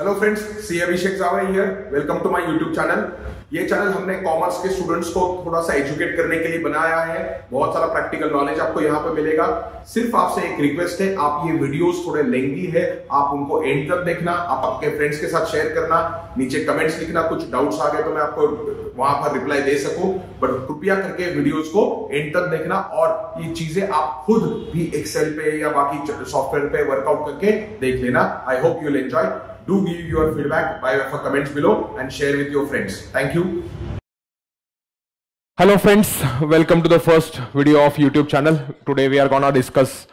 Hello friends सी Abhishek Jave here welcome to my YouTube channel ये channel हमने कॉमर्स के स्टूडेंट्स को थोड़ा सा एजुकेट करने के लिए बनाया है बहुत सारा प्रैक्टिकल नॉलेज आपको यहाँ पे मिलेगा सिर्फ आपसे एक रिक्वेस्ट है आप ये वीडियोस थोड़े लेंगी है आप उनको एंड तक देखना आप अपने फ्रेंड्स के साथ शेयर करना नीचे कमेंट्स लिखना कुछ डाउट्स आ गए तो मैं आपको वहां पर रिप्लाई दे सकूं बट कृपया करके वीडियोज को एंड तक देखना और ये चीजें आप खुद भी एक्सेल पे या बाकी सॉफ्टवेयर पे वर्कआउट करके देख लेना I hope you'll enjoy Do give your feedback by way comments below and share with your friends. Thank you. Hello friends, welcome to the first video of YouTube channel. Today we are going to discuss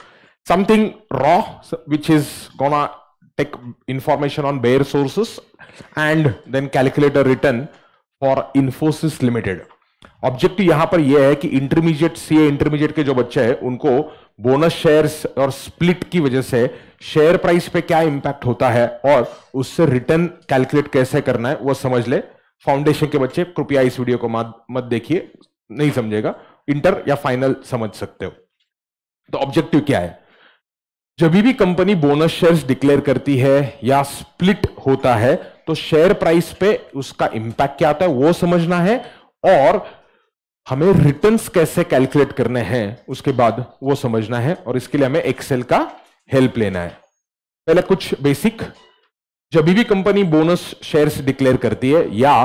something raw which is going to take information on bare sources and then calculator a return for Infosys Limited. Objective यहाँ पर यह है कि intermediate CA intermediate के जो बच्चे हैं उनको बोनस शेयर्स और स्प्लिट की वजह से शेयर प्राइस पे क्या इंपैक्ट होता है और उससे रिटर्न कैलकुलेट कैसे करना है वो समझ ले फाउंडेशन के बच्चे कृपया इस वीडियो को मत देखिए नहीं समझेगा इंटर या फाइनल समझ सकते हो तो ऑब्जेक्टिव क्या है जब भी कंपनी बोनस शेयर्स डिक्लेयर करती है या स्प्लिट होता है तो शेयर प्राइस पे उसका इंपैक्ट क्या आता है वो समझना है और हमें रिटर्न्स कैसे कैलकुलेट करने हैं उसके बाद वो समझना है और इसके लिए हमें एक्सेल का हेल्प लेना है पहले कुछ बेसिक जब भी कंपनी बोनस शेयर्स डिक्लेयर करती है या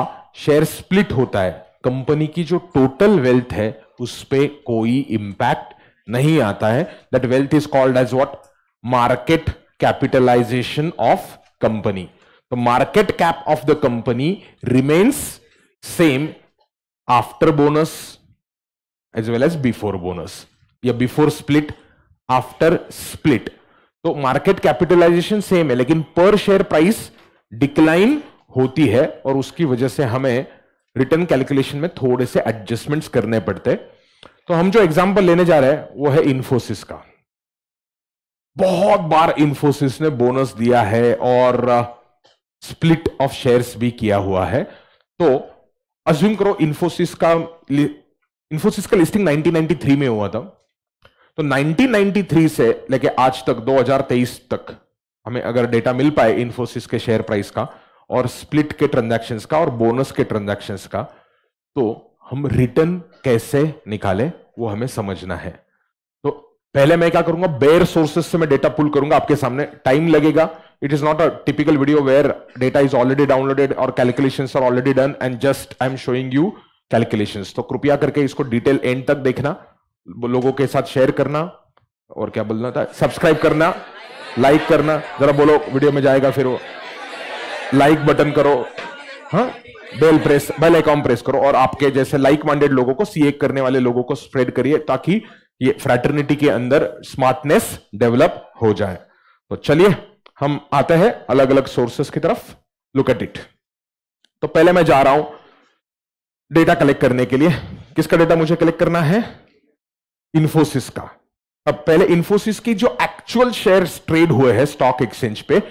शेयर स्प्लिट होता है कंपनी की जो टोटल वेल्थ है उस पर कोई इंपैक्ट नहीं आता है that wealth is called as what market capitalisation of company तो market cap of the company remains same after bonus as well as before bonus या बिफोर स्प्लिट आफ्टर स्प्लिट तो मार्केट कैपिटलाइजेशन सेम है लेकिन पर share price decline होती है और उसकी वजह से हमें रिटर्न कैलकुलेशन में थोड़े से एडजस्टमेंट्स करने पड़ते तो हम जो एग्जांपल लेने जा रहे हैं वो है इन्फोसिस का बहुत बार इन्फोसिस ने बोनस दिया है और स्प्लिट ऑफ शेयर्स भी किया हुआ है तो अज्यूम करो इन्फोसिस का इन्फोसिस का लिस्टिंग 1993 में हुआ था तो 1993 से लेके आज तक 2023 तक हमें अगर डेटा मिल पाए इन्फोसिस के शेयर प्राइस का और स्प्लिट के ट्रांजैक्शंस का और बोनस के ट्रांजैक्शंस का तो हम रिटर्न कैसे निकाले वो हमें समझना है तो पहले मैं क्या करूंगा बेयर सोर्सेस से मैं डेटा पुल करूंगा आपके सामने टाइम लगेगा it is not a typical video where data is already downloaded or calculations are already done and just I am showing you calculations. तो कृपया करके इसको डिटेल एंड तक देखना लोगों के साथ शेयर करना और क्या बोलना था सब्सक्राइब करना लाइक करना जरा बोलो वीडियो में जाएगा फिर वो लाइक बटन करो हाँ bell press bell icon press करो और आपके जैसे लाइक माइंडेड लोगों को सीए करने वाले लोगों को स्प्रेड करिए ताकि ये फ्रैटर्निटी के अंदर स्मार्टनेस डेवलप हो जाए तो चलिए हम आते हैं अलग अलग सोर्सेस की तरफ लुक एट इट तो पहले मैं जा रहा हूं डेटा कलेक्ट करने के लिए किसका डेटा मुझे कलेक्ट करना है इन्फोसिस का अब पहले इन्फोसिस की जो एक्चुअल शेयर ट्रेड हुए हैं स्टॉक एक्सचेंज पे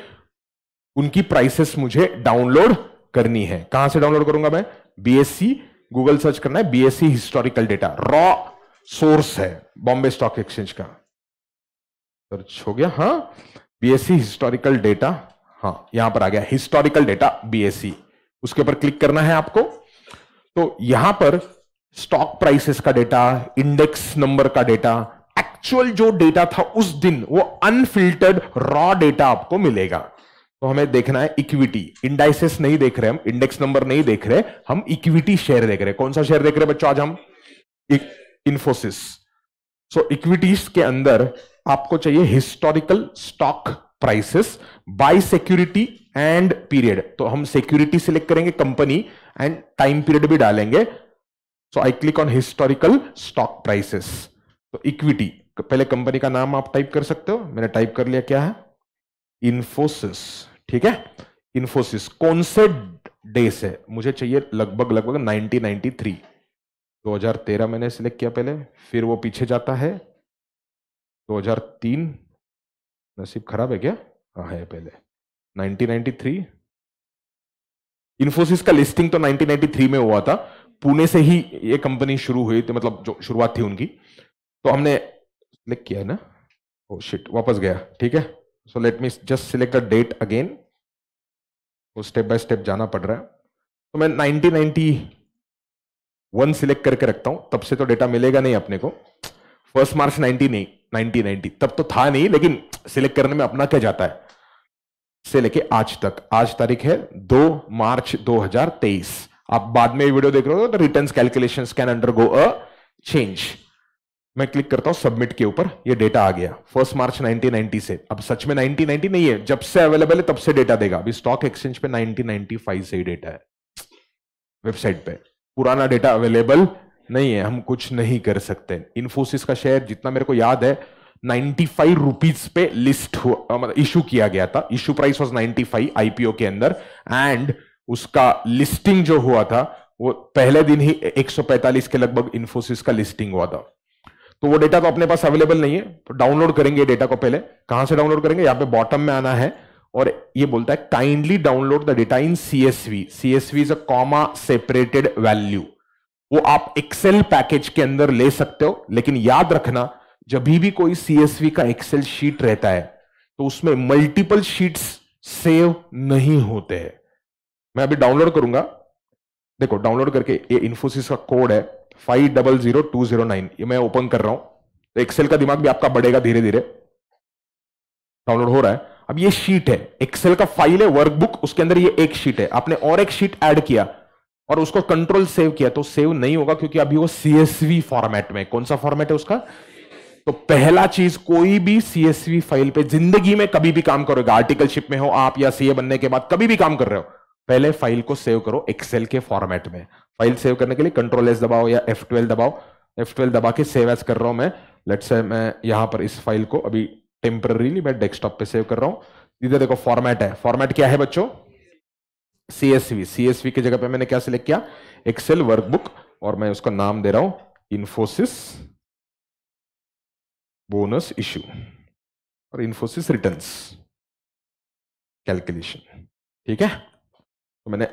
उनकी प्राइसेस मुझे डाउनलोड करनी है कहां से डाउनलोड करूंगा मैं बीएससी गूगल सर्च करना है BSC historical data raw source है बॉम्बे स्टॉक एक्सचेंज का सर्च हो गया हाँ बीएससी हिस्टोरिकल डेटा हाँ यहां पर आ गया हिस्टोरिकल डेटा बीएससी उसके ऊपर क्लिक करना है आपको तो यहां पर स्टॉक प्राइसेस का डेटा इंडेक्स नंबर का डेटा एक्चुअल जो डेटा था उस दिन वो अनफिल्टर्ड रॉ डेटा आपको मिलेगा तो हमें देखना है इक्विटी इंडाइसेस नहीं देख रहे हम इंडेक्स नंबर नहीं देख रहे हम इक्विटी शेयर देख रहे कौन सा शेयर देख रहे बच्चों आज हम इन्फोसिस सो इक्विटीज के अंदर आपको चाहिए historical stock prices by security and period तो हम सिक्योरिटी सिलेक्ट करेंगे कंपनी एंड टाइम पीरियड भी डालेंगे so I click on historical stock prices तो इक्विटी पहले कंपनी का नाम आप टाइप कर सकते हो मैंने टाइप कर लिया क्या है इन्फोसिस ठीक है इन्फोसिस कौन से डे से मुझे चाहिए लगभग लगभग 1993 2013 मैंने सिलेक्ट किया पहले फिर वो पीछे जाता है 2003 नसीब खराब है क्या हाँ है पहले 1993 इन्फोसिस का लिस्टिंग तो 1993 में हुआ था पुणे से ही ये कंपनी शुरू हुई थी मतलब जो शुरुआत थी उनकी तो हमने सिलेक्ट किया है ना ओ oh, शिट वापस गया ठीक है so let me just select a date again वो स्टेप बाय स्टेप जाना पड़ रहा है तो मैं 1991 सिलेक्ट करके रखता हूँ तब से तो डेटा मिलेगा नहीं अपने को first March nineteen nineteen ninety तब तो था नहीं लेकिन सिलेक्ट करने में अपना क्या जाता है से लेके आज तक आज तारीख है दो मार्च 2023 आप बाद में वीडियो देख रहे हो तो return calculation can undergo a change मैं क्लिक करता हूं सबमिट के ऊपर ये डेटा आ गया फर्स्ट मार्च 1990 से अब सच में 1990 नहीं है जब से अवेलेबल है तब से डेटा देगा अभी स्टॉक एक्सचेंज पे 1995 से ही डेटा है वेबसाइट पे पुराना डेटा अवेलेबल नहीं है हम कुछ नहीं कर सकते इन्फोसिस का शेयर जितना मेरे को याद है 95 फाइव रुपीज पे लिस्ट हुआ मतलब इशू किया गया था इशू प्राइस वाज 95 आईपीओ के अंदर एंड उसका लिस्टिंग जो हुआ था वो पहले दिन ही 145 के लगभग इन्फोसिस का लिस्टिंग हुआ था तो वो डेटा तो अपने पास अवेलेबल नहीं है तो डाउनलोड करेंगे डेटा को पहले कहां से डाउनलोड करेंगे यहाँ पे बॉटम में आना है और ये बोलता है kindly download the data in CSV CSV is a comma separated value वो आप एक्सेल पैकेज के अंदर ले सकते हो लेकिन याद रखना जब भी कोई सीएसवी का एक्सेल शीट रहता है तो उसमें मल्टीपल शीट्स सेव नहीं होते हैं मैं अभी डाउनलोड करूंगा देखो डाउनलोड करके ये इन्फोसिस का कोड है five double zero two zero nine ये मैं ओपन कर रहा हूं तो एक्सेल का दिमाग भी आपका बढ़ेगा धीरे धीरे डाउनलोड हो रहा है अब ये शीट है एक्सेल का फाइल है वर्कबुक उसके अंदर ये एक शीट है आपने और एक शीट ऐड किया और उसको कंट्रोल सेव किया तो सेव नहीं होगा क्योंकि अभी वो सीएसवी फॉर्मेट में कौन सा फॉर्मेट है उसका तो पहला चीज कोई भी सीएसवी फाइल पे जिंदगी में कभी भी काम करोगे आर्टिकलशिप में हो आप या सीए बनने के बाद कभी भी काम कर रहे हो पहले फाइल को सेव करो एक्सेल के फॉर्मेट में फाइल सेव करने के लिए कंट्रोल एस दबाओ या एफ ट्वेल्व दबाओ एफ ट्वेल्व दबा के सेव एस कर रहा हूं मैं लेट से मैं यहां पर इस फाइल को अभी टेम्पररीली मैं डेस्कटॉप पे सेव कर रहा हूं इधर देखो फॉर्मेट है फॉर्मेट क्या है बच्चों CSV, CSV सी की जगह पे मैंने क्या सिलेक्ट किया एक्सेल वर्कबुक और मैं उसका नाम दे रहा हूं इन्फोसिस बोनस इश्यू और इन्फोसिस रिटर्न्स कैलकुलेशन ठीक है तो मैंने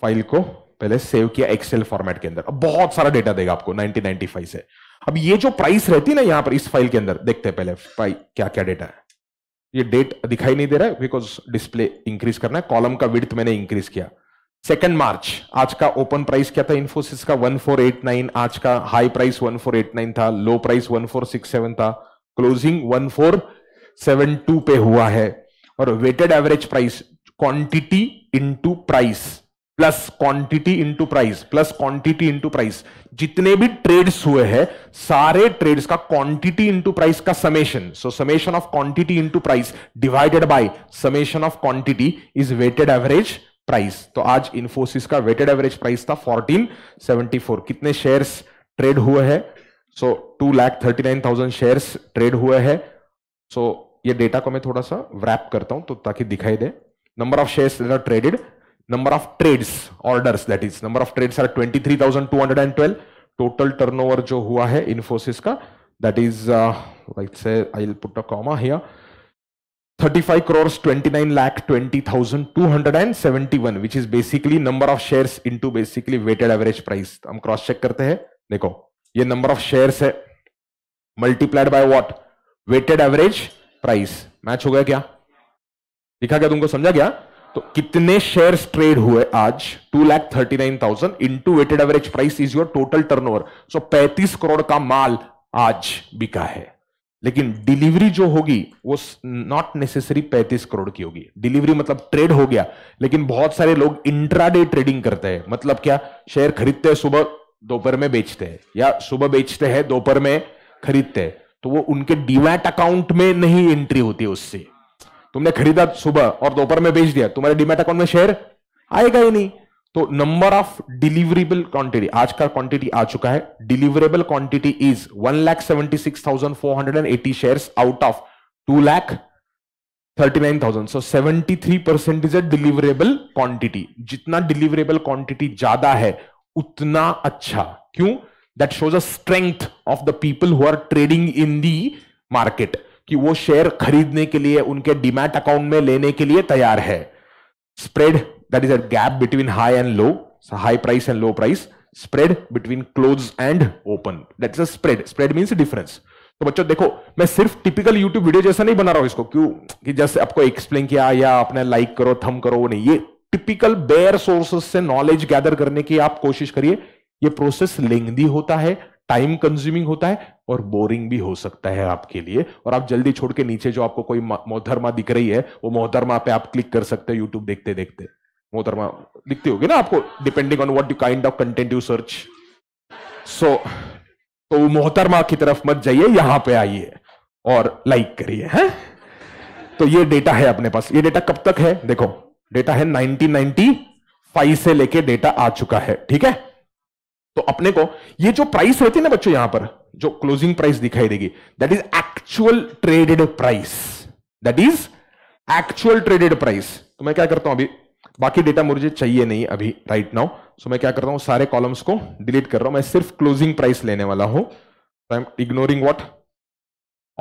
फाइल को पहले सेव किया एक्सेल फॉर्मेट के अंदर अब बहुत सारा डेटा देगा आपको 1995 से अब ये जो प्राइस रहती है ना यहां पर इस फाइल के अंदर देखते हैं पहले क्या क्या डेटा है ये डेट दिखाई नहीं दे रहा है बिकॉज डिस्प्ले इंक्रीज करना है कॉलम का विड्थ मैंने इंक्रीज किया सेकेंड मार्च आज का ओपन प्राइस क्या था इन्फोसिस का 1489 आज का हाई प्राइस 1489 था लो प्राइस 1467 था क्लोजिंग 1472 पे हुआ है और weighted average price quantity into price plus quantity into price plus quantity into price जितने भी ट्रेड्स हुए हैं सारे ट्रेड्स का क्वांटिटी इनटू प्राइस का summation so summation of quantity into price divided by summation of quantity is weighted average price तो आज इन्फोसिस का वेटेड एवरेज प्राइस था 1474 कितने शेयर्स ट्रेड हुए हैं so two lakh thirty nine thousand shares trade हुए हैं सो ये डेटा को मैं थोड़ा सा व्रैप करता हूं तो ताकि दिखाई दे number of shares traded number of trades orders that is number of trades are 23212 total turnover jo hua hai infosys ka that is uh, let's say i'll put a comma here 35 crores 29 lakh 20271 which is basically number of shares into basically weighted average price hum cross check karte हैं dekho ye number of shares hai multiplied by what weighted average price match ho gaya kya dikha क्या tumko samjha gaya तो कितने shares trade हुए आज two lakh thirty nine thousand into weighted average price is your total over so पैंतीस करोड़ का माल आज बिका है लेकिन डिलीवरी जो होगी वो नॉट नेसेसरी पैंतीस करोड़ की होगी डिलीवरी मतलब ट्रेड हो गया लेकिन बहुत सारे लोग इंट्राडे ट्रेडिंग करते हैं मतलब क्या शेयर खरीदते हैं सुबह दोपहर में बेचते हैं या सुबह बेचते हैं दोपहर में खरीदते हैं तो वो उनके डीमैट अकाउंट में नहीं एंट्री होती है उससे तुमने खरीदा सुबह और दोपहर में बेच दिया तुम्हारे डिमेट अकाउंट में शेयर आएगा ही नहीं तो नंबर ऑफ डिलीवरेबल क्वांटिटी आज का क्वांटिटी आ चुका है deliverable quantity is one lakh seventy six thousand four hundred and eighty share out of two lakh thirty nine thousand so seventy three percent is a deliverable quantity जितना deliverable quantity ज्यादा है उतना अच्छा क्यों that shows a strength of the people who are trading in the market कि वो share खरीदने के लिए उनके डिमैट अकाउंट में लेने के लिए तैयार है spread that is a gap between high and low high price and low price spread between close and open that is a spread spread means difference तो बच्चों देखो मैं सिर्फ टिपिकल यूट्यूब वीडियो जैसा नहीं बना रहा हूं इसको क्यों कि जैसे आपको एक्सप्लेन किया या आपने लाइक करो थम करो वो नहीं ये टिपिकल बेयर सोर्सेस से नॉलेज गैदर करने की आप कोशिश करिए ये प्रोसेस लेंदी होता है टाइम कंज्यूमिंग होता है और बोरिंग भी हो सकता है आपके लिए और आप जल्दी छोड़ के नीचे जो आपको कोई मोहतरमा दिख रही है वो मोहतरमा पे आप क्लिक कर सकते हैं यूट्यूब देखते देखते मोहतरमा दिखती होगी ना आपको depending on what you kind of content you search so तो मोहतरमा की तरफ मत जाइए यहां पे आइए और लाइक करिए है तो ये डेटा है अपने पास ये डेटा कब तक है देखो डेटा है 1995 से लेके डेटा आ चुका है ठीक है तो अपने को ये जो प्राइस रहती है ना बच्चों यहां पर जो क्लोजिंग प्राइस दिखाई देगी that is actual traded price that is actual traded price तो मैं क्या करता हूं अभी बाकी डेटा मुझे चाहिए नहीं अभी राइट नाउ सो मैं क्या करता हूं सारे कॉलम्स को डिलीट कर रहा हूं मैं सिर्फ क्लोजिंग प्राइस लेने वाला हूं I am ignoring what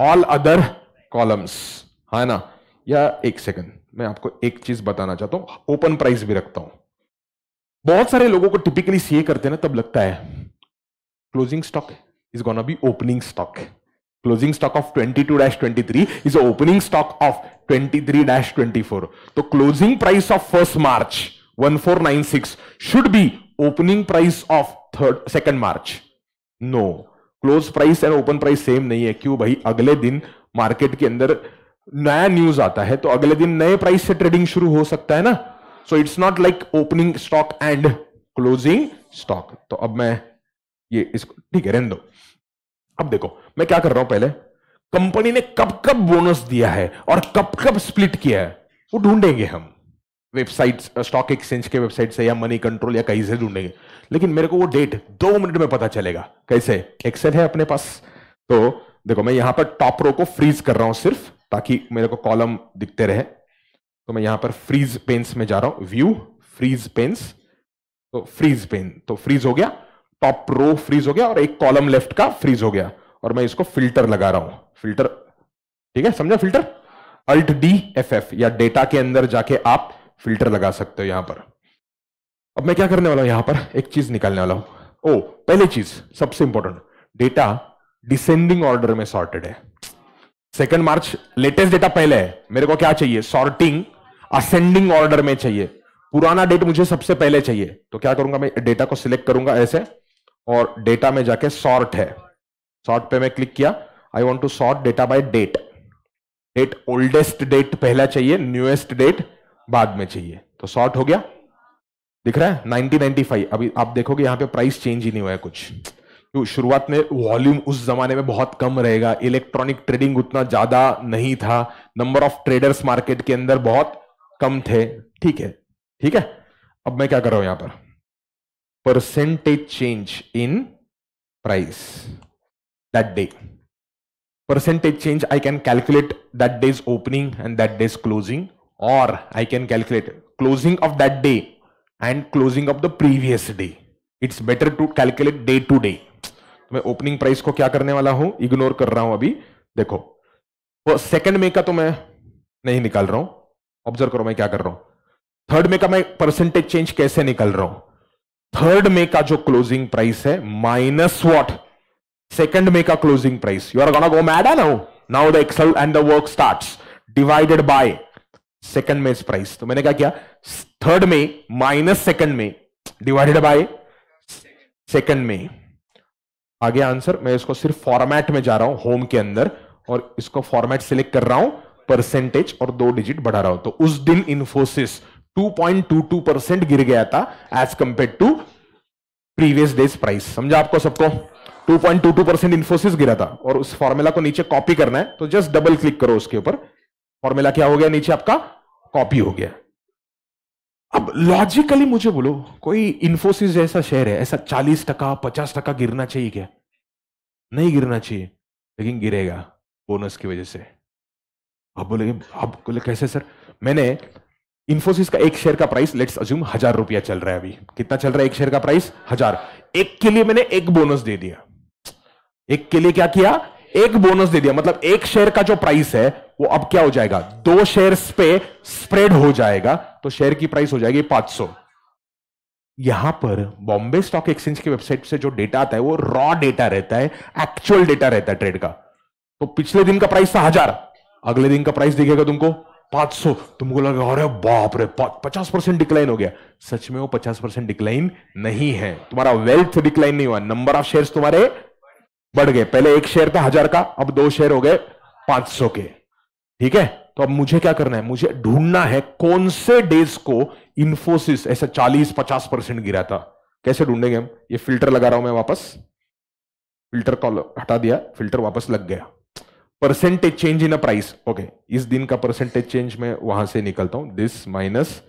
all other columns है ना या एक सेकंड मैं आपको एक चीज बताना चाहता हूं ओपन प्राइस भी रखता हूं बहुत सारे लोगों को टिपिकली सीए करते हैं ना तब लगता है closing stock is gonna be opening stock closing stock of 22 dash 23 is opening stock of 23 dash 24 तो closing price of first March 1496 should be opening price of third second March no close price and open price same नहीं है क्यों भाई अगले दिन market के अंदर नया न्यूज आता है तो अगले दिन नए प्राइस से ट्रेडिंग शुरू हो सकता है ना so it's not like opening stock and closing stock तो अब मैं ये इसको ठीक है रेंदो अब देखो मैं क्या कर रहा हूं पहले कंपनी ने कब कब बोनस दिया है और कब कब स्प्लिट किया है वो ढूंढेंगे हम वेबसाइट स्टॉक एक्सचेंज के वेबसाइट से या मनी कंट्रोल या कहीं से ढूंढेंगे लेकिन मेरे को वो डेट दो मिनट में पता चलेगा कैसे एक्सेल है अपने पास तो देखो मैं यहां पर टॉप रो को फ्रीज कर रहा हूं सिर्फ ताकि मेरे को कॉलम दिखते रहे तो मैं यहां पर फ्रीज पेन्स में जा रहा हूं व्यू फ्रीज पेन्स तो फ्रीज पेन तो फ्रीज हो गया टॉप रो फ्रीज हो गया और एक कॉलम लेफ्ट का फ्रीज हो गया और मैं इसको फिल्टर लगा रहा हूं फिल्टर ठीक है समझा filter alt D F F या डेटा के अंदर जाके आप फिल्टर लगा सकते हो यहां पर अब मैं क्या करने वाला हूं यहां पर एक चीज निकालने वाला हूं ओ पहली चीज सबसे इंपॉर्टेंट डेटा डिसेंडिंग ऑर्डर में सॉर्टेड है सेकेंड मार्च लेटेस्ट डेटा पहले है मेरे को क्या चाहिए सॉर्टिंग असेंडिंग ऑर्डर में चाहिए पुराना डेट मुझे सबसे पहले चाहिए तो क्या करूंगा मैं डेटा को सिलेक्ट करूंगा ऐसे और डेटा में जाके सॉर्ट है सॉर्ट पे मैं क्लिक किया I want to sort data by date date oldest date पहला चाहिए न्यूएस्ट डेट बाद में चाहिए तो सॉर्ट हो गया दिख रहा है 1995 अभी आप देखोगे यहां पे प्राइस चेंज ही नहीं हुआ है कुछ तो शुरुआत में वॉल्यूम उस जमाने में बहुत कम रहेगा इलेक्ट्रॉनिक ट्रेडिंग उतना ज्यादा नहीं था नंबर ऑफ ट्रेडर्स मार्केट के अंदर बहुत कम थे ठीक है ठीक है अब मैं क्या कर रहा हूं यहां पर percentage change in price that day percentage change I can calculate that day is opening and that day is closing और I can calculate closing of that day and closing of the previous day it's better to calculate day to day मैं opening price को क्या करने वाला हूं ignore कर रहा हूं अभी देखो सेकंड मे का तो मैं नहीं निकाल रहा हूं ऑब्जर्व करो मैं क्या कर रहा हूं थर्ड में का मैं परसेंटेज चेंज कैसे निकल रहा हूं थर्ड में का जो क्लोजिंग प्राइस है माइनस वॉट सेकेंड में का closing price you are gonna go mad है now now the excel and the work start divided by second में प्राइस तो मैंने क्या किया थर्ड में माइनस सेकंड में डिवाइडेड बाय सेकंड में आगे आंसर मैं इसको सिर्फ फॉर्मेट में जा रहा हूं होम के अंदर और इसको फॉर्मेट सिलेक्ट कर रहा हूं परसेंटेज और दो डिजिट बढ़ा रहा हो तो उस दिन इन्फोसिस 2.22 परसेंट गिर गया था as compare to previous days price समझा आपको सबको 2.22 परसेंट इन्फोसिस गिरा था और उस फॉर्मूला को नीचे कॉपी करना है तो जस्ट डबल क्लिक करो उसके ऊपर फॉर्मूला क्या हो गया नीचे आपका कॉपी हो गया अब लॉजिकली मुझे बोलो कोई इन्फोसिस जैसा शेयर है ऐसा चालीस टका पचास टका गिरना चाहिए क्या नहीं गिरना चाहिए लेकिन गिरेगा बोनस की वजह से अब बोले अब बोले कैसे सर मैंने इन्फोसिस का एक शेयर का प्राइस लेट्स अज्यूम हजार रुपया चल रहा है अभी कितना चल रहा है एक शेयर का प्राइस हजार एक के लिए मैंने एक बोनस दे दिया एक के लिए क्या किया एक बोनस दे दिया मतलब एक शेयर का जो प्राइस है वो अब क्या हो जाएगा दो शेयर पे स्प्रेड हो जाएगा तो शेयर की प्राइस हो जाएगी 500 यहां पर बॉम्बे स्टॉक एक्सचेंज की वेबसाइट से जो डेटा आता है वो रॉ डेटा रहता है एक्चुअल डेटा रहता है ट्रेड का तो पिछले दिन का प्राइस था हजार अगले दिन का प्राइस दिखेगा तुमको 500 तुमको लगा अरे बाप रे पचास परसेंट डिक्लाइन हो गया सच में वो 50 परसेंट डिक्लाइन नहीं है तुम्हारा वेल्थ डिक्लाइन नहीं हुआ नंबर ऑफ शेयर्स तुम्हारे बढ़ गए पहले एक शेयर था हजार का अब दो शेयर हो गए 500 के ठीक है तो अब मुझे क्या करना है मुझे ढूंढना है कौन से डेज को इन्फोसिस ऐसा चालीस पचास परसेंट गिरा था कैसे ढूंढेंगे हम ये फिल्टर लगा रहा हूं मैं वापस फिल्टर कॉल हटा दिया फिल्टर वापस लग गया percentage change in a price okay इस दिन का परसेंटेज चेंज मैं वहां से निकलता हूं this minus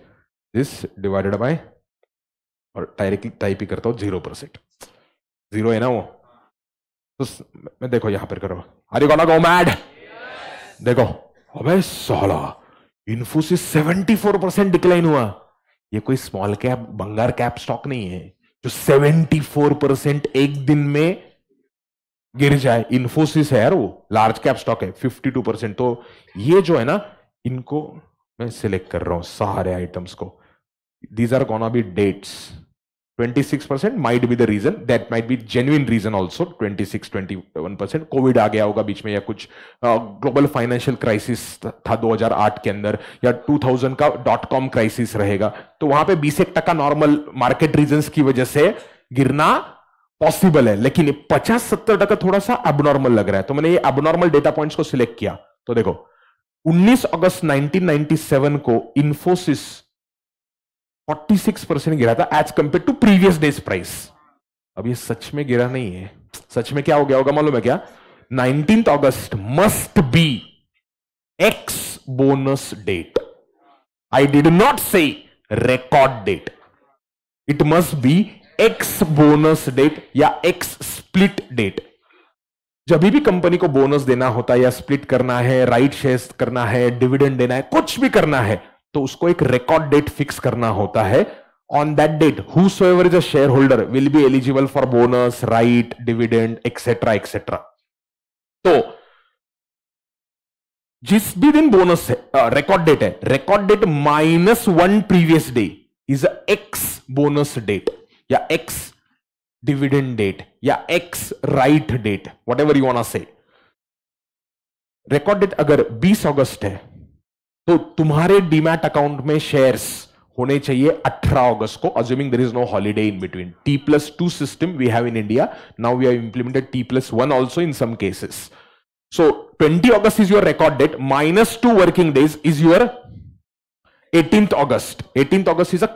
this divided by और डायरेक्टली टाइप ही करता हूं जीरो परसेंट जीरो है ना वो तो मैं देखो यहां पर करो आर गोना गो मैड देखो अबे सोला Infosys seventy four percent decline हुआ ये कोई स्मॉल कैप बंगार कैप स्टॉक नहीं है जो सेवेंटी फोर परसेंट एक दिन में गिर जाए इन्फोसिस है यार वो लार्ज कैप स्टॉक है फिफ्टी टू परसेंट तो ये जो है ना इनको मैं सिलेक्ट कर रहा हूं सारे आइटम्स को these are gonna be dates six percent might be the reason that might be genuine reason also twenty one percent COVID आ गया होगा बीच में या कुछ ग्लोबल फाइनेंशियल क्राइसिस था दो हजार आठ के अंदर या टू थाउजेंड का डॉट कॉम क्राइसिस रहेगा तो वहां पे बीस एक टका नॉर्मल मार्केट रीजन की वजह से गिरना पॉसिबल है लेकिन पचास सत्तर टका थोड़ा सा एबनॉर्मल लग रहा है तो मैंने ये एबनॉर्मल डेटा पॉइंट्स को सिलेक्ट किया तो देखो 19 अगस्त 1997 को इंफोसिस 46 परसेंट गिरा था as compare to previous days price अब ये सच में गिरा नहीं है सच में क्या हो गया होगा मालूम है क्या nineteen August must be ex bonus date I did not say record date it must be ex bonus date या एक्स स्प्लिट डेट जब भी कंपनी को बोनस देना होता है या स्प्लिट करना है राइट शेयर करना है डिविडेंड देना है कुछ भी करना है तो उसको एक रिकॉर्ड डेट फिक्स करना होता है on that date who share holder will be eligible for bonus right dividend etcetera etcetera तो जिस भी दिन बोनस है रिकॉर्ड डेट है record date minus one previous day is ex bonus date या एक्स डिविडेंड डेट या ex right date whatever you say record date अगर 20 अगस्त है तो तुम्हारे डीमैट अकाउंट में शेयर्स होने चाहिए 18 अगस्त को assuming there is no holiday in between T plus two system we have in India now we have implemented T plus one also in some cases so 20 August is your record date minus two working days is your 18th August 18th August is a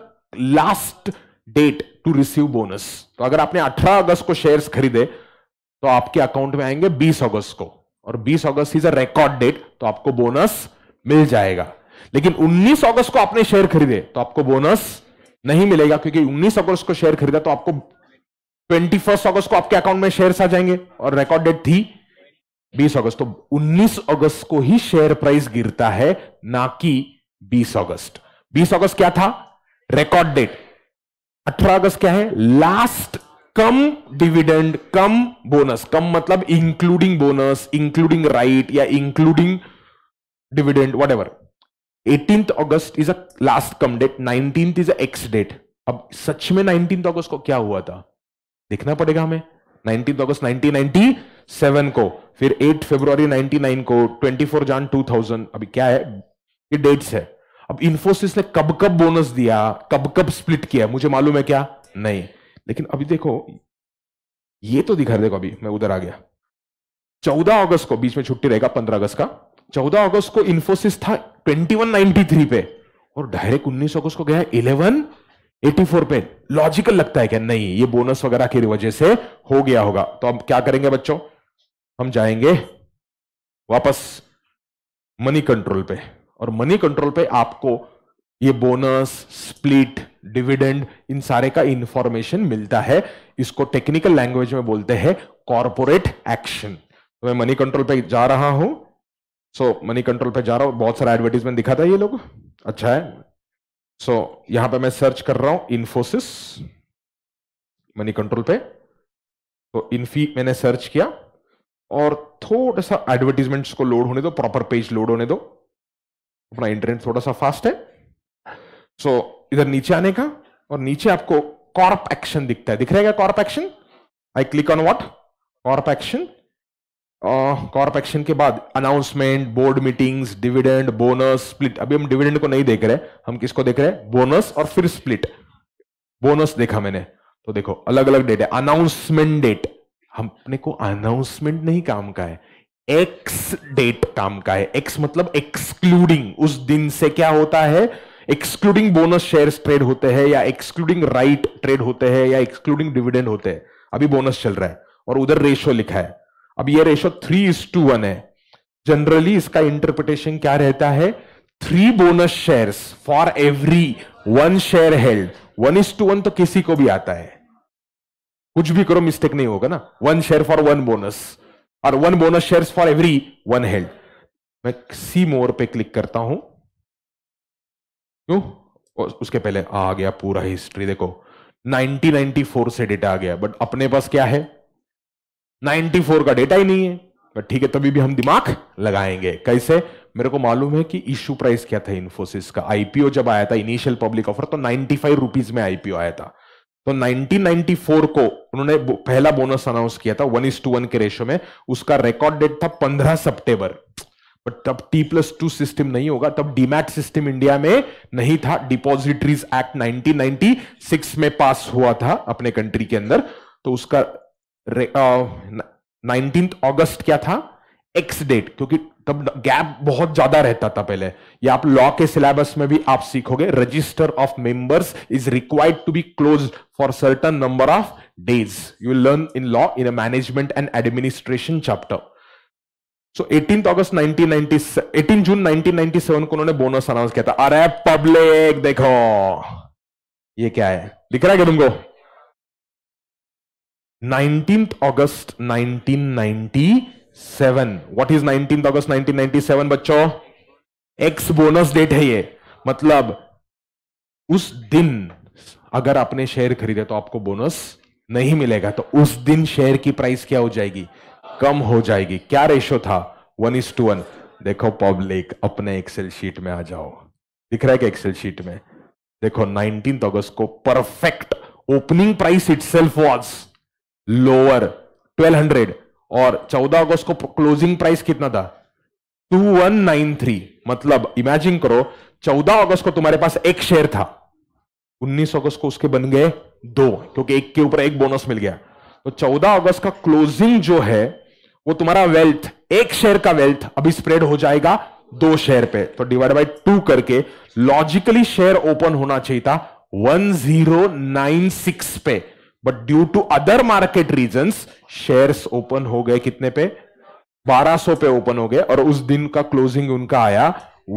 last date to receive bonus तो अगर आपने 18 अगस्त को shares खरीदे तो आपके account में आएंगे 20 अगस्त को और 20 August is a record date तो आपको बोनस मिल जाएगा लेकिन 19 अगस्त को आपने शेयर खरीदे तो आपको बोनस नहीं मिलेगा क्योंकि 19 अगस्त को शेयर खरीदा तो आपको ट्वेंटी फर्स्ट अगस्त को आपके अकाउंट में शेयर्स आ जाएंगे और रिकॉर्ड डेट थी 20 अगस्त तो 19 अगस्त को ही शेयर प्राइस गिरता है ना कि 20 अगस्त 20 अगस्त क्या था रिकॉर्ड डेट अठारह अगस्त क्या है last cum dividend cum bonus cum मतलब इंक्लूडिंग बोनस इंक्लूडिंग राइट या including dividend whatever eighteen August is a last cum date nineteen is a ex date अब सच में नाइनटीन अगस्त को क्या हुआ था देखना पड़ेगा हमें nineteen August nineteen ninety seven को फिर एट फेब्रुवरी नाइन को twenty four Jan two thousand अभी क्या है ये डेट्स है अब इन्फोसिस ने कब कब बोनस दिया कब कब स्प्लिट किया मुझे मालूम है क्या नहीं लेकिन अभी देखो ये तो दिखा देखो अभी मैं उधर आ गया चौदह अगस्त को बीच में छुट्टी रहेगा पंद्रह अगस्त का चौदह अगस्त को इन्फोसिस था ट्वेंटी वन नाइनटी थ्री पे और डायरेक्ट उन्नीस अगस्त को गया इलेवन एटी फोर पे लॉजिकल लगता है क्या नहीं ये बोनस वगैरह की वजह से हो गया होगा तो हम क्या करेंगे बच्चों हम जाएंगे वापस मनी कंट्रोल पे और मनी कंट्रोल पे आपको ये बोनस स्प्लिट डिविडेंड इन सारे का इंफॉर्मेशन मिलता है इसको टेक्निकल लैंग्वेज में बोलते हैं कॉरपोरेट एक्शन तो मैं मनी कंट्रोल पे जा रहा हूं सो मनी कंट्रोल पे जा रहा हूं बहुत सारा एडवर्टीजमेंट दिखाता है ये लोग अच्छा है सो so, यहां पे मैं सर्च कर रहा हूं इन्फोसिस मनी कंट्रोल पे तो इन्फी मैंने सर्च किया और थोड़ा सा एडवर्टीजमेंट्स को लोड होने दो प्रॉपर पेज लोड होने दो अपना इंटरनेट थोड़ा सा फास्ट है सो so, इधर नीचे आने का और नीचे आपको कॉर्प एक्शन दिखता है दिख रहेगा corp action I click on what corp action corp action के बाद announcement board meetings dividend bonus split अभी हम डिविडेंड को नहीं देख रहे हम किसको देख रहे हैं बोनस और फिर स्प्लिट बोनस देखा मैंने तो देखो अलग अलग डेट है अनाउंसमेंट डेट हमने को अनाउंसमेंट नहीं काम का है एक्स डेट काम का है एक्स मतलब एक्सक्लूडिंग उस दिन से क्या होता है एक्सक्लूडिंग बोनस शेयर्स ट्रेड होते हैं या एक्सक्लूडिंग राइट ट्रेड होते हैं या एक्सक्लूडिंग डिविडेंड होते हैं अभी बोनस चल रहा है और उधर रेशो लिखा है अब ये ratio three is to one है जनरली इसका इंटरप्रिटेशन क्या रहता है three bonus shares for every one share held one is to one तो किसी को भी आता है कुछ भी करो मिस्टेक नहीं होगा ना one share for one bonus और one bonus share for every one held मैं सी मोर पे क्लिक करता हूं क्यों उसके पहले आ गया पूरा हिस्ट्री देखो 1994 से डेटा आ गया बट अपने पास क्या है 94 का डेटा ही नहीं है बट ठीक है तभी भी हम दिमाग लगाएंगे कैसे मेरे को मालूम है कि इश्यू प्राइस क्या था इन्फोसिस का आईपीओ जब आया था इनिशियल पब्लिक ऑफर तो नाइनटी फाइव रुपीज में आईपीओ आया था तो 1994 को उन्होंने पहला बोनस अनाउंस किया था वन इज टू वन के रेशो में उसका रिकॉर्ड डेट था 15 सितंबर बट तब टी प्लस टू सिस्टम नहीं होगा तब डीमैट सिस्टम इंडिया में नहीं था डिपॉजिटरीज एक्ट 1996 में पास हुआ था अपने कंट्री के अंदर तो उसका uh, नाइनटीन अगस्त क्या था एक्स डेट क्योंकि तब गैप बहुत ज्यादा रहता था पहले ये आप लॉ के सिलेबस में भी आप सीखोगे register of members is required to be close for certain number of days you learn in law in management and administration chapter so eighteen August 1990 18 जून 1997 को उन्होंने बोनस अनाउंस किया था अरे पब्लिक देखो ये क्या है दिख रहा है तुमको 19 August 1990 seven what is nineteen August nineteen ninety seven बच्चों एक्स बोनस डेट है ये मतलब उस दिन अगर आपने शेयर खरीदे तो आपको बोनस नहीं मिलेगा तो उस दिन शेयर की प्राइस क्या हो जाएगी कम हो जाएगी क्या रेशो था वन इज टू वन देखो पब्लिक अपने एक्सेल शीट में आ जाओ दिख रहा है एक्सेल शीट में देखो नाइनटीन अगस्त को perfect opening price itself was lower twelve hundred और 14 अगस्त को क्लोजिंग प्राइस कितना था 2193 मतलब इमेजिन करो 14 अगस्त को तुम्हारे पास एक शेयर था 19 अगस्त को उसके बन गए दो क्योंकि एक के ऊपर एक बोनस मिल गया तो 14 अगस्त का क्लोजिंग जो है वो तुम्हारा वेल्थ एक शेयर का वेल्थ अभी स्प्रेड हो जाएगा दो शेयर पे तो डिवाइड बाई टू करके लॉजिकली शेयर ओपन होना चाहिए था 1096 पे but due to other market reason shares open हो गए कितने पे 1200 पे ओपन हो गए और उस दिन का क्लोजिंग उनका आया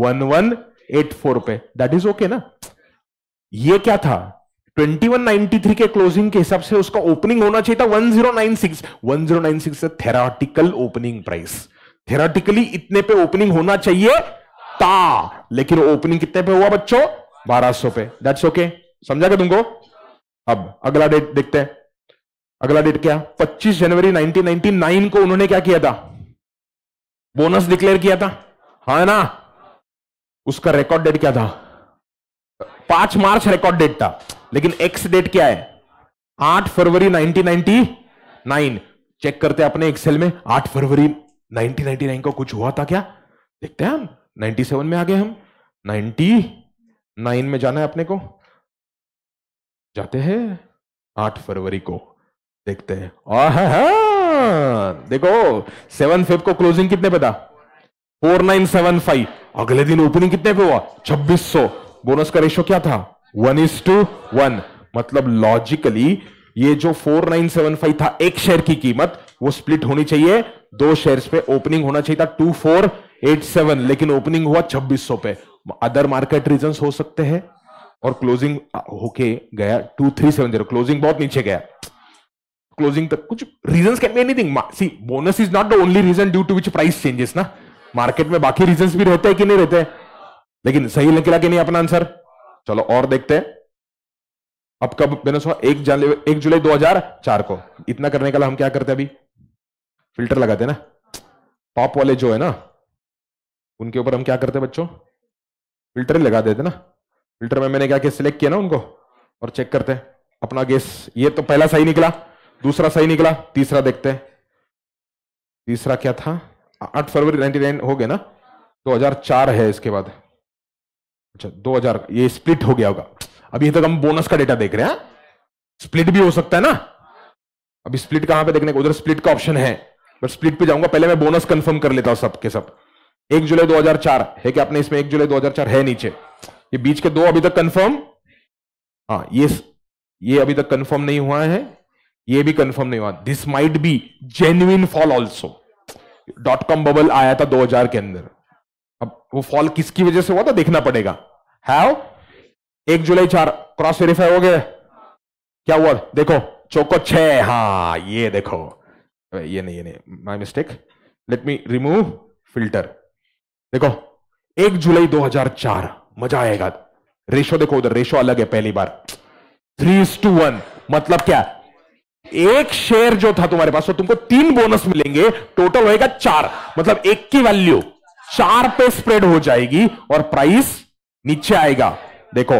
1184 पे दैट इज ओके ना ये क्या था 2193 के क्लोजिंग के हिसाब से उसका ओपनिंग होना चाहिए था 1096 1096 से थेराटिकल ओपनिंग प्राइस थेराटिकली इतने पे ओपनिंग होना चाहिए था लेकिन ओपनिंग कितने पे हुआ बच्चों 1200 पे दैट्स ओके समझा गया तुमको अब अगला डेट देखते हैं अगला डेट क्या 25 जनवरी 1999 को उन्होंने क्या किया था बोनस डिक्लेयर किया था हा ना उसका रिकॉर्ड डेट क्या था पांच मार्च रिकॉर्ड डेट था लेकिन एक्स डेट क्या है आठ फरवरी 1999 चेक करते हैं अपने एक्सेल में आठ फरवरी 1999 को कुछ हुआ था क्या देखते हैं हम 97 में आ गए हम 99 में जाना है अपने को जाते हैं आठ फरवरी को देखते हैं देखो सेवन फिफ्थ को क्लोजिंग कितने पे था फोर नाइन सेवन फाइव अगले दिन ओपनिंग कितने पे हुआ छब्बीस सौ बोनस का रेशो क्या था वन इज टू वन मतलब लॉजिकली ये जो फोर नाइन सेवन फाइव था एक शेयर की कीमत वो स्प्लिट होनी चाहिए दो शेयर पे ओपनिंग होना चाहिए था टू फोर एट सेवन लेकिन ओपनिंग हुआ छब्बीस सौ पे अदर मार्केट रीजन हो सकते हैं और क्लोजिंग होके गया two three seven zero closing बहुत नीचे गया क्लोजिंग तक कुछ reason can be anything see bonus is not the only reason due to which price changes ना मार्केट में बाकी रीजन भी रहते हैं कि नहीं रहते लेकिन सही निकला कि नहीं अपना आंसर चलो और देखते हैं अब कब मैंने हुआ एक जाने एक जुलाई 2004 को इतना करने के लिए हम क्या करते हैं अभी फिल्टर लगाते हैं ना टॉप वाले जो है ना उनके ऊपर हम क्या करते हैं बच्चों फिल्टर लगा देते ना फिल्टर में मैंने क्या क्या सिलेक्ट किया ना उनको और चेक करते हैं अपना गेस ये तो पहला सही निकला दूसरा सही निकला तीसरा देखते हैं तीसरा क्या था आठ फरवरी नाइनटी नाइन हो गया ना 2004 है इसके बाद अच्छा 2000 ये स्प्लिट हो गया होगा अभी तक हम बोनस का डेटा देख रहे हैं स्प्लिट हाँ? भी हो सकता है ना अभी स्प्लिट कहां पे देखने को उधर स्प्लिट का ऑप्शन है बट स्प्लिट पे जाऊंगा पहले मैं बोनस कंफर्म कर लेता हूं सबके सब एक जुलाई 2004 है कि आपने इसमें एक जुलाई 2004 है नीचे ये बीच के दो अभी तक कंफर्म हाँ ये ये अभी तक कंफर्म नहीं हुआ है ये भी कंफर्म नहीं हुआ this might be genuine fall also dot com bubble आया था 2000 के अंदर अब वो फॉल किसकी वजह से हुआ था देखना पड़ेगा हैव एक जुलाई चार क्रॉस वेरीफाई हो गया क्या हुआ देखो चौको छ हाँ ये देखो ये नहीं ये नहीं my mistake let me remove filter देखो एक जुलाई 2004 मजा आएगा रेशो देखो उधर रेशो अलग है पहली बार थ्री टू वन मतलब क्या एक शेयर जो था तुम्हारे पास तो तुमको तीन बोनस मिलेंगे टोटल होएगा चार मतलब एक की वैल्यू चार पे स्प्रेड हो जाएगी और प्राइस नीचे आएगा देखो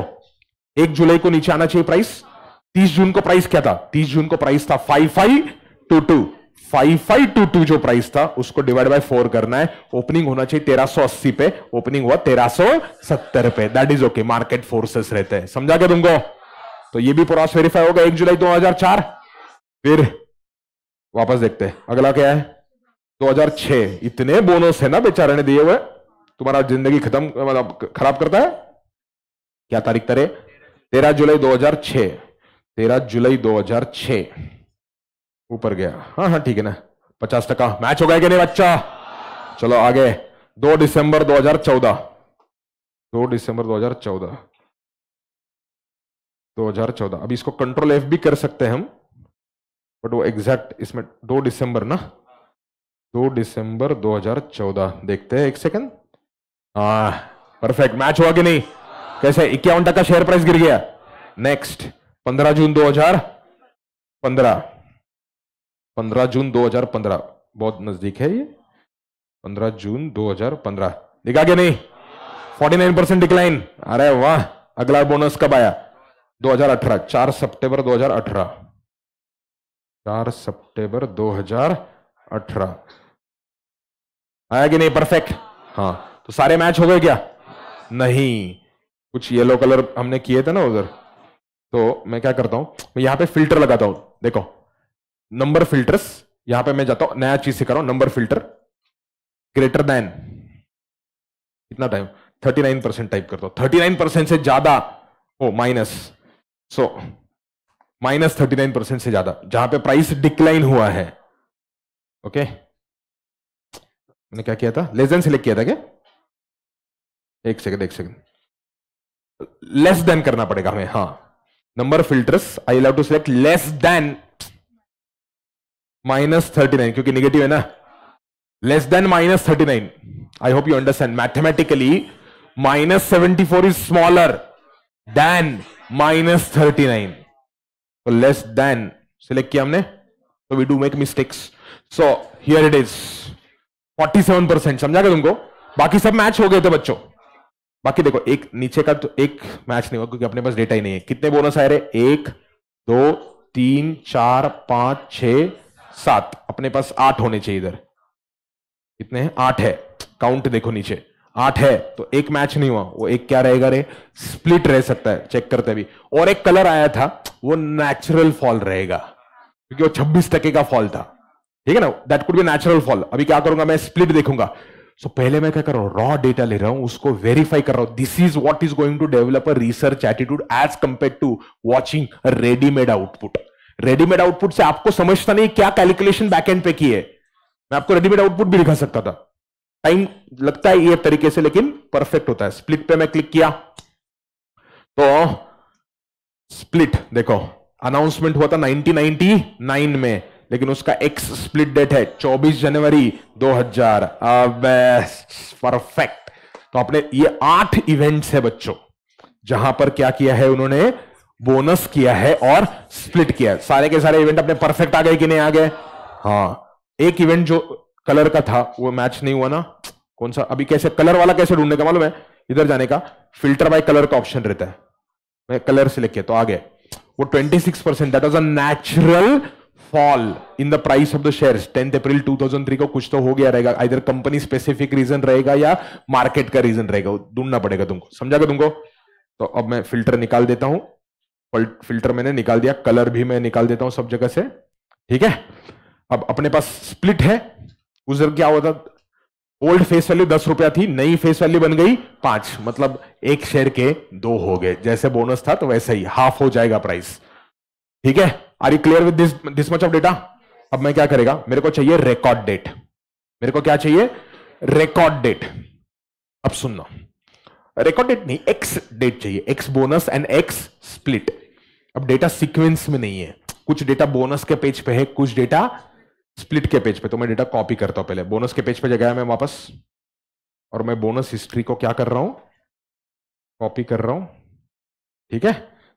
एक जुलाई को नीचे आना चाहिए प्राइस तीस जून को प्राइस क्या था तीस जून को प्राइस था फाइव फाइव टू टू 5522 जो प्राइस था उसको डिवाइड बाय फोर करना है ओपनिंग होना चाहिए तेरह सौ अस्सी पे ओपनिंग हुआ तेरह सौ सत्तर पे that is okay market forces रहते हैं समझा के तुमको तो ये भी पूरा वेरीफाई होगा एक जुलाई दो फिर वापस देखते हैं अगला क्या है 2006 इतने बोनस है ना बेचारे ने दिए हुए तुम्हारा जिंदगी खत्म मतलब खराब करता है क्या तारीख तरह तेरह जुलाई 2006 तेरह जुलाई 2006 ऊपर गया हाँ हाँ ठीक है ना पचास टका मैच हो गया कि नहीं बच्चा चलो आगे दो दिसंबर 2014 दो दिसंबर 2014 2014 अभी इसको कंट्रोल एफ भी कर सकते हैं हम बट वो एग्जैक्ट इसमें दो दिसंबर ना दो दिसंबर 2014 देखते हैं एक सेकंड हाँ परफेक्ट मैच हुआ कि नहीं कैसे इक्यावन टका शेयर प्राइस गिर गया नेक्स्ट पंद्रह जून दो हजार पंद्रह 15 जून 2015 बहुत नजदीक है ये 15 जून 2015 दिखा गया नहीं 49 परसेंट डिक्लाइन अरे वाह अगला बोनस कब आया 2018 4 सितंबर 2018 4 सितंबर 2018 आया कि नहीं परफेक्ट हाँ तो सारे मैच हो गए क्या नहीं कुछ येलो कलर हमने किए थे ना उधर तो मैं क्या करता हूं मैं यहां पे फिल्टर लगाता हूं देखो नंबर फिल्टर्स यहां पे मैं जाता हूं नया चीज सिखा रहा हूं नंबर फिल्टर ग्रेटर देन कितना टाइम 39 परसेंट टाइप करता हूं 39 परसेंट से ज्यादा हो माइनस सो माइनस 39 परसेंट से ज्यादा जहां पे प्राइस डिक्लाइन हुआ है ओके okay? मैंने क्या किया था लेजन सिलेक्ट किया था क्या एक सेकंड एक सेकंड लेस देन करना पड़ेगा हमें हाँ number filters I love to select less than minus thirty nine क्योंकि निगेटिव है ना less than minus thirty nine I hope you understand mathematically minus seventy four is smaller than minus thirty nine less than select किया हमने तो we do make mistakes so here it is forty seven percent समझा गया तुमको बाकी सब match हो गए थे बच्चों बाकी देखो एक नीचे का तो एक मैच नहीं हुआ क्योंकि अपने पास डेटा ही नहीं है कितने बोनस आए रहे एक दो तीन चार पांच छ सात अपने पास आठ होने चाहिए इधर कितने हैं आठ है काउंट देखो नीचे आठ है तो एक मैच नहीं हुआ वो एक क्या रहेगा रे स्प्लिट रह सकता है चेक करते अभी और एक कलर आया था वो नेचुरल फॉल रहेगा क्योंकि वो छब्बीस टके का फॉल था ठीक है ना that could be natural fall अभी क्या करूंगा मैं स्प्लिट देखूंगा सो so, पहले मैं क्या कर रहा हूं रॉ डेटा ले रहा हूं उसको वेरीफाई कर रहा हूं this is what is going to develop a research attitude as compare to watching readymade output readymade output से आपको समझता नहीं क्या कैलकुलेशन बैकएंड पे की है मैं आपको रेडीमेड आउटपुट भी दिखा सकता था टाइम लगता है ये तरीके से लेकिन परफेक्ट होता है स्प्लिट पे मैं क्लिक किया तो स्प्लिट देखो अनाउंसमेंट हुआ था 1999 में लेकिन उसका एक्स स्प्लिट डेट है 24 जनवरी 2000 अब परफेक्ट तो आपने ये आठ इवेंट्स है बच्चों जहां पर क्या किया है उन्होंने बोनस किया है और स्प्लिट किया है सारे के सारे इवेंट अपने परफेक्ट आ गए कि नहीं आ गए हाँ एक इवेंट जो कलर का था वो मैच नहीं हुआ ना कौन सा अभी कैसे कलर वाला कैसे ढूंढने का मालूम है इधर जाने का फिल्टर बाय कलर का ऑप्शन रहता है मैं कलर से लिखे तो आ गए वो twenty six percent that was a natural fall in the price of the shares tenth April 2003 को कुछ तो हो गया रहेगा इधर कंपनी स्पेसिफिक रीजन रहेगा या मार्केट का रीजन रहेगा ढूंढना पड़ेगा तुमको समझा गया तुमको तो अब मैं फिल्टर निकाल देता हूं फिल्टर मैंने निकाल दिया कलर भी मैं निकाल देता हूं सब जगह से ठीक है अब अपने पास स्प्लिट है उस जगह क्या होता ओल्ड फेस वैल्यू दस रुपया थी नई फेस वैल्यू बन गई पांच मतलब एक शेयर के दो हो गए जैसे बोनस था तो वैसे ही हाफ हो जाएगा प्राइस ठीक है are you clear with this this much of data अब मैं क्या करेगा मेरे को चाहिए रिकॉर्ड डेट मेरे को क्या चाहिए रिकॉर्ड डेट अब सुनना रिकॉर्ड डेट नहीं एक्स डेट चाहिए ex bonus and ex split अब डेटा सीक्वेंस में नहीं है कुछ डेटा बोनस के पेज पे है कुछ डेटा स्प्लिट के पेज पे तो मैं डेटा कॉपी करता हूं पहले बोनस के पेज पे जगह मैं वापस और मैं बोनस हिस्ट्री को क्या कर रहा हूं कॉपी कर रहा हूं ठीक है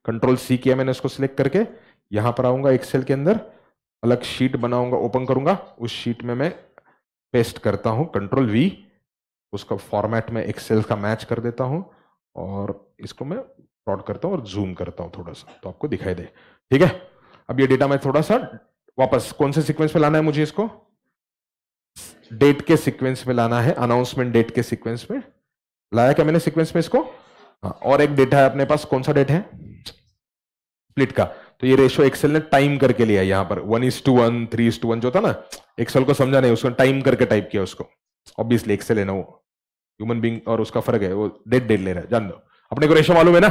कंट्रोल सी किया मैंने इसको सिलेक्ट करके यहां पर आऊंगा एक्सेल के अंदर अलग शीट बनाऊंगा ओपन करूंगा उस शीट में मैं पेस्ट करता हूं कंट्रोल वी उसका फॉर्मेट में एक्सेल का मैच कर देता हूँ और इसको मैं प्लॉट करता हूँ और जूम करता हूँ थोड़ा सा तो आपको दिखाई दे ठीक है अब ये डेटा मैं थोड़ा सा वापस कौन से सिक्वेंस में लाना है मुझे इसको डेट के सिक्वेंस में लाना है अनाउंसमेंट डेट के सिक्वेंस में लाया क्या मैंने सिक्वेंस में इसको हाँ और एक डेटा है अपने पास कौन सा डेट है स्प्लिट का तो ये रेशो एक्सेल ने टाइम करके लिया यहां पर one is to one three is to one जो था ना एक्सेल को समझा नहीं उसको टाइम करके टाइप किया उसको ऑब्वियसली एक्सेल है ना वो ह्यूमन बींग और उसका फर्क है वो डेड डेड ले रहा है जान दो अपने को रेशो मालूम है ना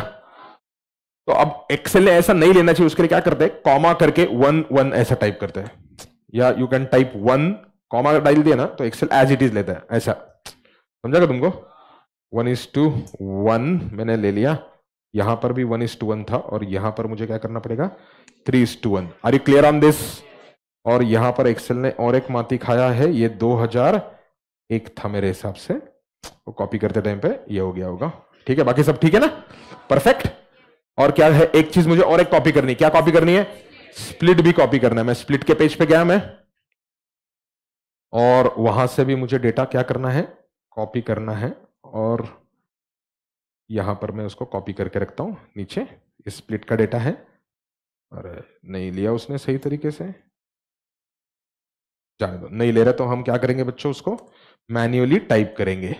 तो अब एक्सेल ने ऐसा नहीं लेना चाहिए उसके लिए क्या करते हैं कॉमा करके वन वन ऐसा टाइप करते हैं या you can type one comma डाल दिया ना तो एक्सेल एज इट इज लेता है ऐसा समझा क्या तुमको वन इज टू वन मैंने ले लिया यहां पर भी वन इज टू वन था और यहां पर मुझे क्या करना पड़ेगा three is to one are you clear on this और यहां पर एक्सेल ने और एक माती खाया है ये दो हजार एक था मेरे हिसाब से वो कॉपी करते टाइम पे ये हो गया होगा ठीक है बाकी सब ठीक है ना परफेक्ट और क्या है एक चीज मुझे और एक कॉपी करनी क्या कॉपी करनी है स्प्लिट भी कॉपी करना है मैं स्प्लिट के पेज पे गया मैं और वहां से भी मुझे डेटा क्या करना है कॉपी करना है और यहां पर मैं उसको कॉपी करके रखता हूं नीचे स्प्लिट का डेटा है अरे नहीं लिया उसने सही तरीके से जाने दो नहीं ले रहा तो हम क्या करेंगे बच्चों उसको मैन्युअली टाइप करेंगे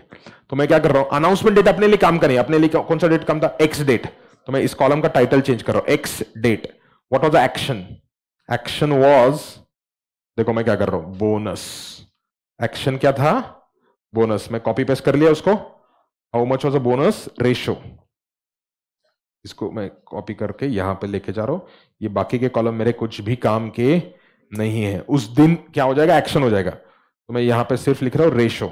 तो मैं क्या कर रहा हूं अनाउंसमेंट डेट अपने लिए काम करें अपने लिए कौन सा डेट काम था एक्स डेट तो मैं इस कॉलम का टाइटल चेंज कर रहा हूं ex date what was the action action was देखो मैं क्या कर रहा हूं बोनस एक्शन क्या था बोनस मैं कॉपी पेस्ट कर लिया उसको how much was a bonus ratio इसको मैं कॉपी करके यहां पे लेके जा रहा हूं ये बाकी के कॉलम मेरे कुछ भी काम के नहीं है उस दिन क्या हो जाएगा एक्शन हो जाएगा तो मैं यहां पे सिर्फ लिख रहा हूँ रेशो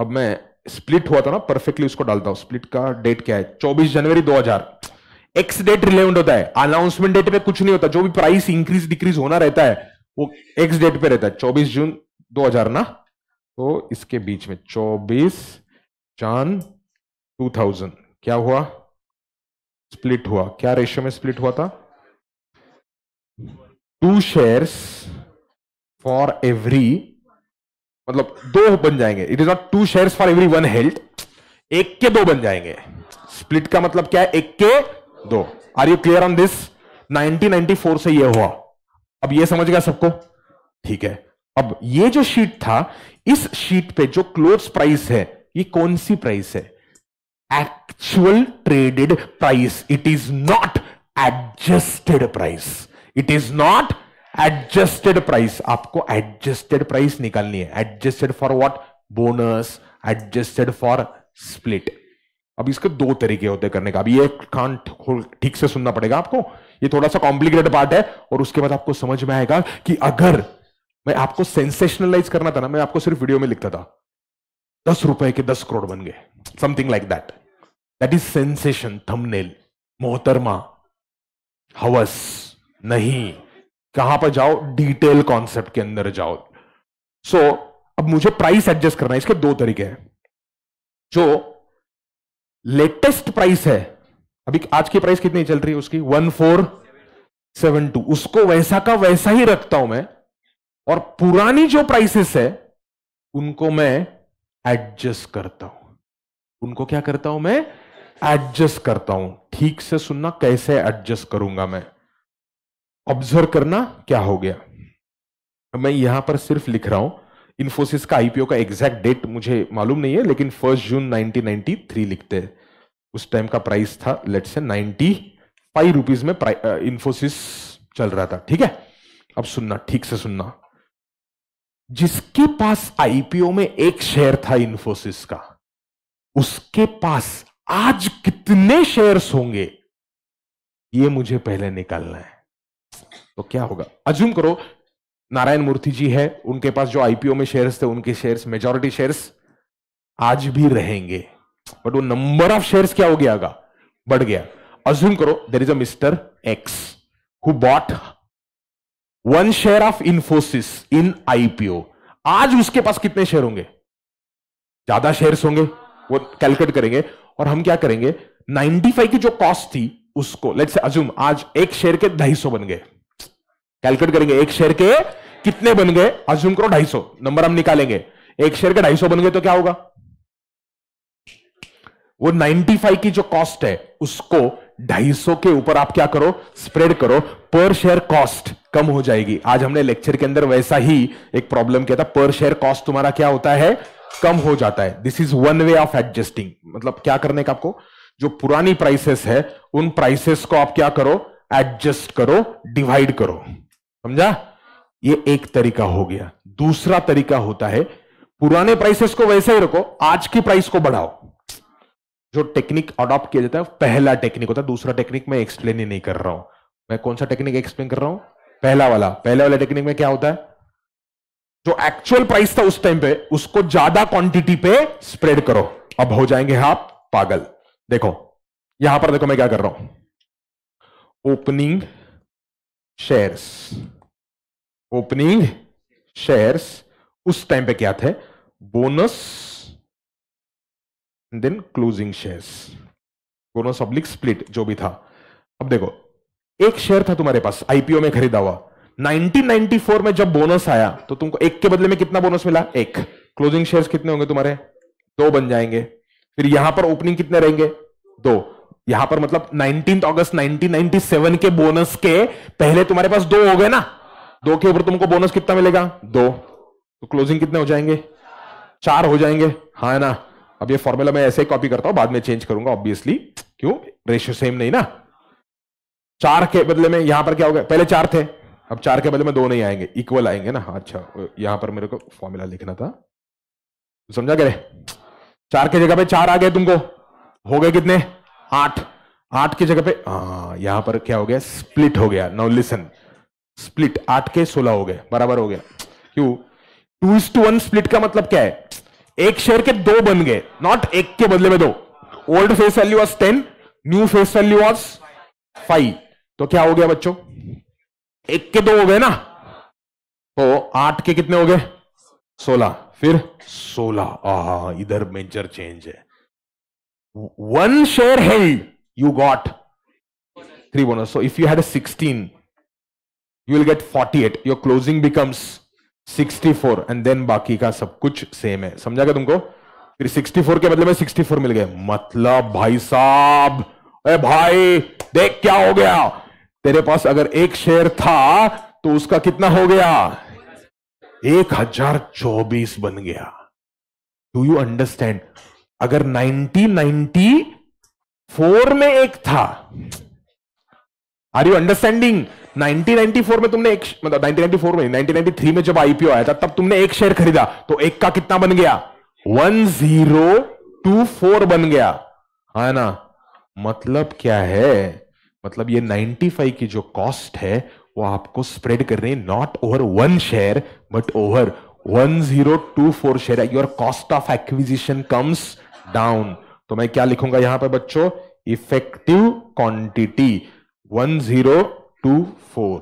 अब मैं स्प्लिट हुआ था ना परफेक्टली उसको डालता हूं स्प्लिट का डेट क्या है 24 जनवरी 2000 एक्स डेट रिलेवेंट होता है अनाउंसमेंट डेट पे कुछ नहीं होता जो भी प्राइस इंक्रीज डिक्रीज होना रहता है वो एक्स डेट पे रहता है 24 जून 2000 ना तो इसके बीच में 24 जान 2000 क्या हुआ स्प्लिट हुआ क्या रेशियो में स्प्लिट हुआ था टू शेयर्स फॉर एवरी मतलब दो बन जाएंगे it is not two share for every one held एक के दो बन जाएंगे स्प्लिट का मतलब क्या है एक के दो are you clear on this 1994 से ये हुआ अब ये समझ गया सबको ठीक है अब ये जो शीट था इस शीट पे जो क्लोज प्राइस है ये कौन सी प्राइस है actual traded price it is not adjusted price it is not adjusted price आपको एडजस्टेड प्राइस निकालनी है adjusted for what bonus adjusted for split अब इसके दो तरीके होते करने का अभी एक कान ठीक से सुनना पड़ेगा आपको ये थोड़ा सा कॉम्प्लिकेटेड पार्ट है और उसके बाद आपको समझ में आएगा कि अगर मैं आपको सेंसेशनलाइज करना था ना मैं आपको सिर्फ वीडियो में लिखता था दस रुपए के दस करोड़ बन गए something like that that is sensation thumbnail मोहतरमा हवस नहीं कहां पर जाओ डिटेल कॉन्सेप्ट के अंदर जाओ सो so, अब मुझे प्राइस एडजस्ट करना है इसके दो तरीके हैं जो लेटेस्ट प्राइस है अभी आज की प्राइस कितनी चल रही है उसकी वन फोर सेवन टू उसको वैसा का वैसा ही रखता हूं मैं और पुरानी जो प्राइसेस है उनको मैं एडजस्ट करता हूं उनको क्या करता हूं मैं एडजस्ट करता हूं ठीक से सुनना कैसे एडजस्ट करूंगा मैं ऑब्जर्व करना क्या हो गया मैं यहां पर सिर्फ लिख रहा हूं इन्फोसिस का आईपीओ का एग्जैक्ट डेट मुझे मालूम नहीं है लेकिन फर्स्ट जून 1993 लिखते हैं उस टाइम का प्राइस था लेट से नाइनटी फाइव रुपीज में इन्फोसिस चल रहा था ठीक है अब सुनना ठीक से सुनना जिसके पास आईपीओ में एक शेयर था इन्फोसिस का उसके पास आज कितने शेयर्स होंगे ये मुझे पहले निकालना है तो क्या होगा अज्यूम करो नारायण मूर्ति जी है उनके पास जो आईपीओ में शेयर्स थे उनके शेयर्स मेजोरिटी शेयर्स आज भी रहेंगे बट वो नंबर ऑफ शेयर्स क्या हो गया होगा बढ़ गया अज्यूम करो there is a mister X who bought one share of Infosys in IPO आज उसके पास कितने शेयर होंगे ज्यादा शेयर्स होंगे वो कैलकुलेट करेंगे और हम क्या करेंगे 95 की जो कॉस्ट थी उसको लेट्स अज्यूम आज एक शेयर के ढाई बन गए कैलकुलेट करेंगे एक शेयर के कितने बन गए अज्यूम करो सौ नंबर हम निकालेंगे एक शेयर के सौ बन गए तो क्या होगा वो 95 की जो कॉस्ट है उसको 250 के ऊपर आप क्या करो स्प्रेड करो पर शेयर कॉस्ट कम हो जाएगी आज हमने लेक्चर के अंदर वैसा ही एक प्रॉब्लम किया था पर शेयर कॉस्ट तुम्हारा क्या होता है कम हो जाता है this is one way of adjusting मतलब क्या करने का आपको जो पुरानी प्राइसेस है उन प्राइसेस को आप क्या करो एडजस्ट करो डिवाइड करो समझा ये एक तरीका हो गया दूसरा तरीका होता है पुराने प्राइसेस को वैसे ही रखो आज की प्राइस को बढ़ाओ जो टेक्निक अडॉप्ट किया जाता है पहला टेक्निक होता है दूसरा टेक्निक मैं एक्सप्लेन ही नहीं कर रहा हूं मैं कौन सा टेक्निक एक्सप्लेन कर रहा हूं पहला वाला पहले वाले टेक्निक में क्या होता है जो एक्चुअल प्राइस था उस टाइम पे उसको ज्यादा क्वांटिटी पे स्प्रेड करो अब हो जाएंगे आप पागल देखो यहां पर देखो मैं क्या कर रहा हूं ओपनिंग शेयर्स ओपनिंग शेयर्स उस टाइम पे क्या थे bonus then closing shares bonus public split जो भी था अब देखो एक शेयर था तुम्हारे पास आईपीओ में खरीदा हुआ 1994 में जब बोनस आया तो तुमको एक के बदले में कितना बोनस मिला एक क्लोजिंग शेयर्स कितने होंगे तुम्हारे दो बन जाएंगे फिर यहां पर ओपनिंग कितने रहेंगे दो यहां पर मतलब 19 अगस्त 1997 के बोनस के पहले तुम्हारे पास दो हो गए ना दो के ऊपर तुमको बोनस कितना मिलेगा दो तो क्लोजिंग कितने हो जाएंगे चार हो जाएंगे हाँ है ना अब ये फॉर्मूला मैं ऐसे ही कॉपी करता हूं बाद में चेंज करूंगा ऑब्वियसली क्यों रेशियो सेम नहीं ना चार के बदले में यहां पर क्या हो गया पहले चार थे अब चार के बदले में दो नहीं आएंगे इक्वल आएंगे ना अच्छा यहां पर मेरे को फॉर्मूला लिखना था समझा गए चार के जगह पे चार आ गए तुमको हो गए कितने आठ आठ की जगह पे आ, यहां पर क्या हो गया स्प्लिट हो गया नो लिसन स्प्लिट आठ के सोलह हो गए बराबर हो गया क्यों two is to one split का मतलब क्या है एक शेयर के दो बन गए नॉट एक के बदले में दो old face value was ten new face value was five तो क्या हो गया बच्चों एक के दो हो गए ना तो आठ के कितने हो गए सोलह फिर सोलह इधर मेजर चेंज है one share held, you got three bonus. So if you had a 16, you will get 48. Your closing becomes 64 and then बाकी का सब कुछ सेम है समझा क्या तुमको फिर 64 के बदले में 64 मिल गए मतलब भाई साहब अरे भाई देख क्या हो गया तेरे पास अगर एक शेयर था तो उसका कितना हो गया एक हजार चौबीस बन गया डू यू अंडरस्टैंड अगर 1994 में एक था आर यू अंडरस्टैंडिंग 1994 में तुमने एक मतलब 1994 में 1993 में जब आईपीओ आया था तब तुमने एक शेयर खरीदा तो एक का कितना बन गया 1024 बन गया है हाँ ना मतलब क्या है मतलब ये 95 की जो कॉस्ट है वो आपको स्प्रेड कर रही है not over one share but over 1024 share your cost of acquisition comes down तो मैं क्या लिखूंगा यहां पर बच्चों इफेक्टिव क्वांटिटी 1024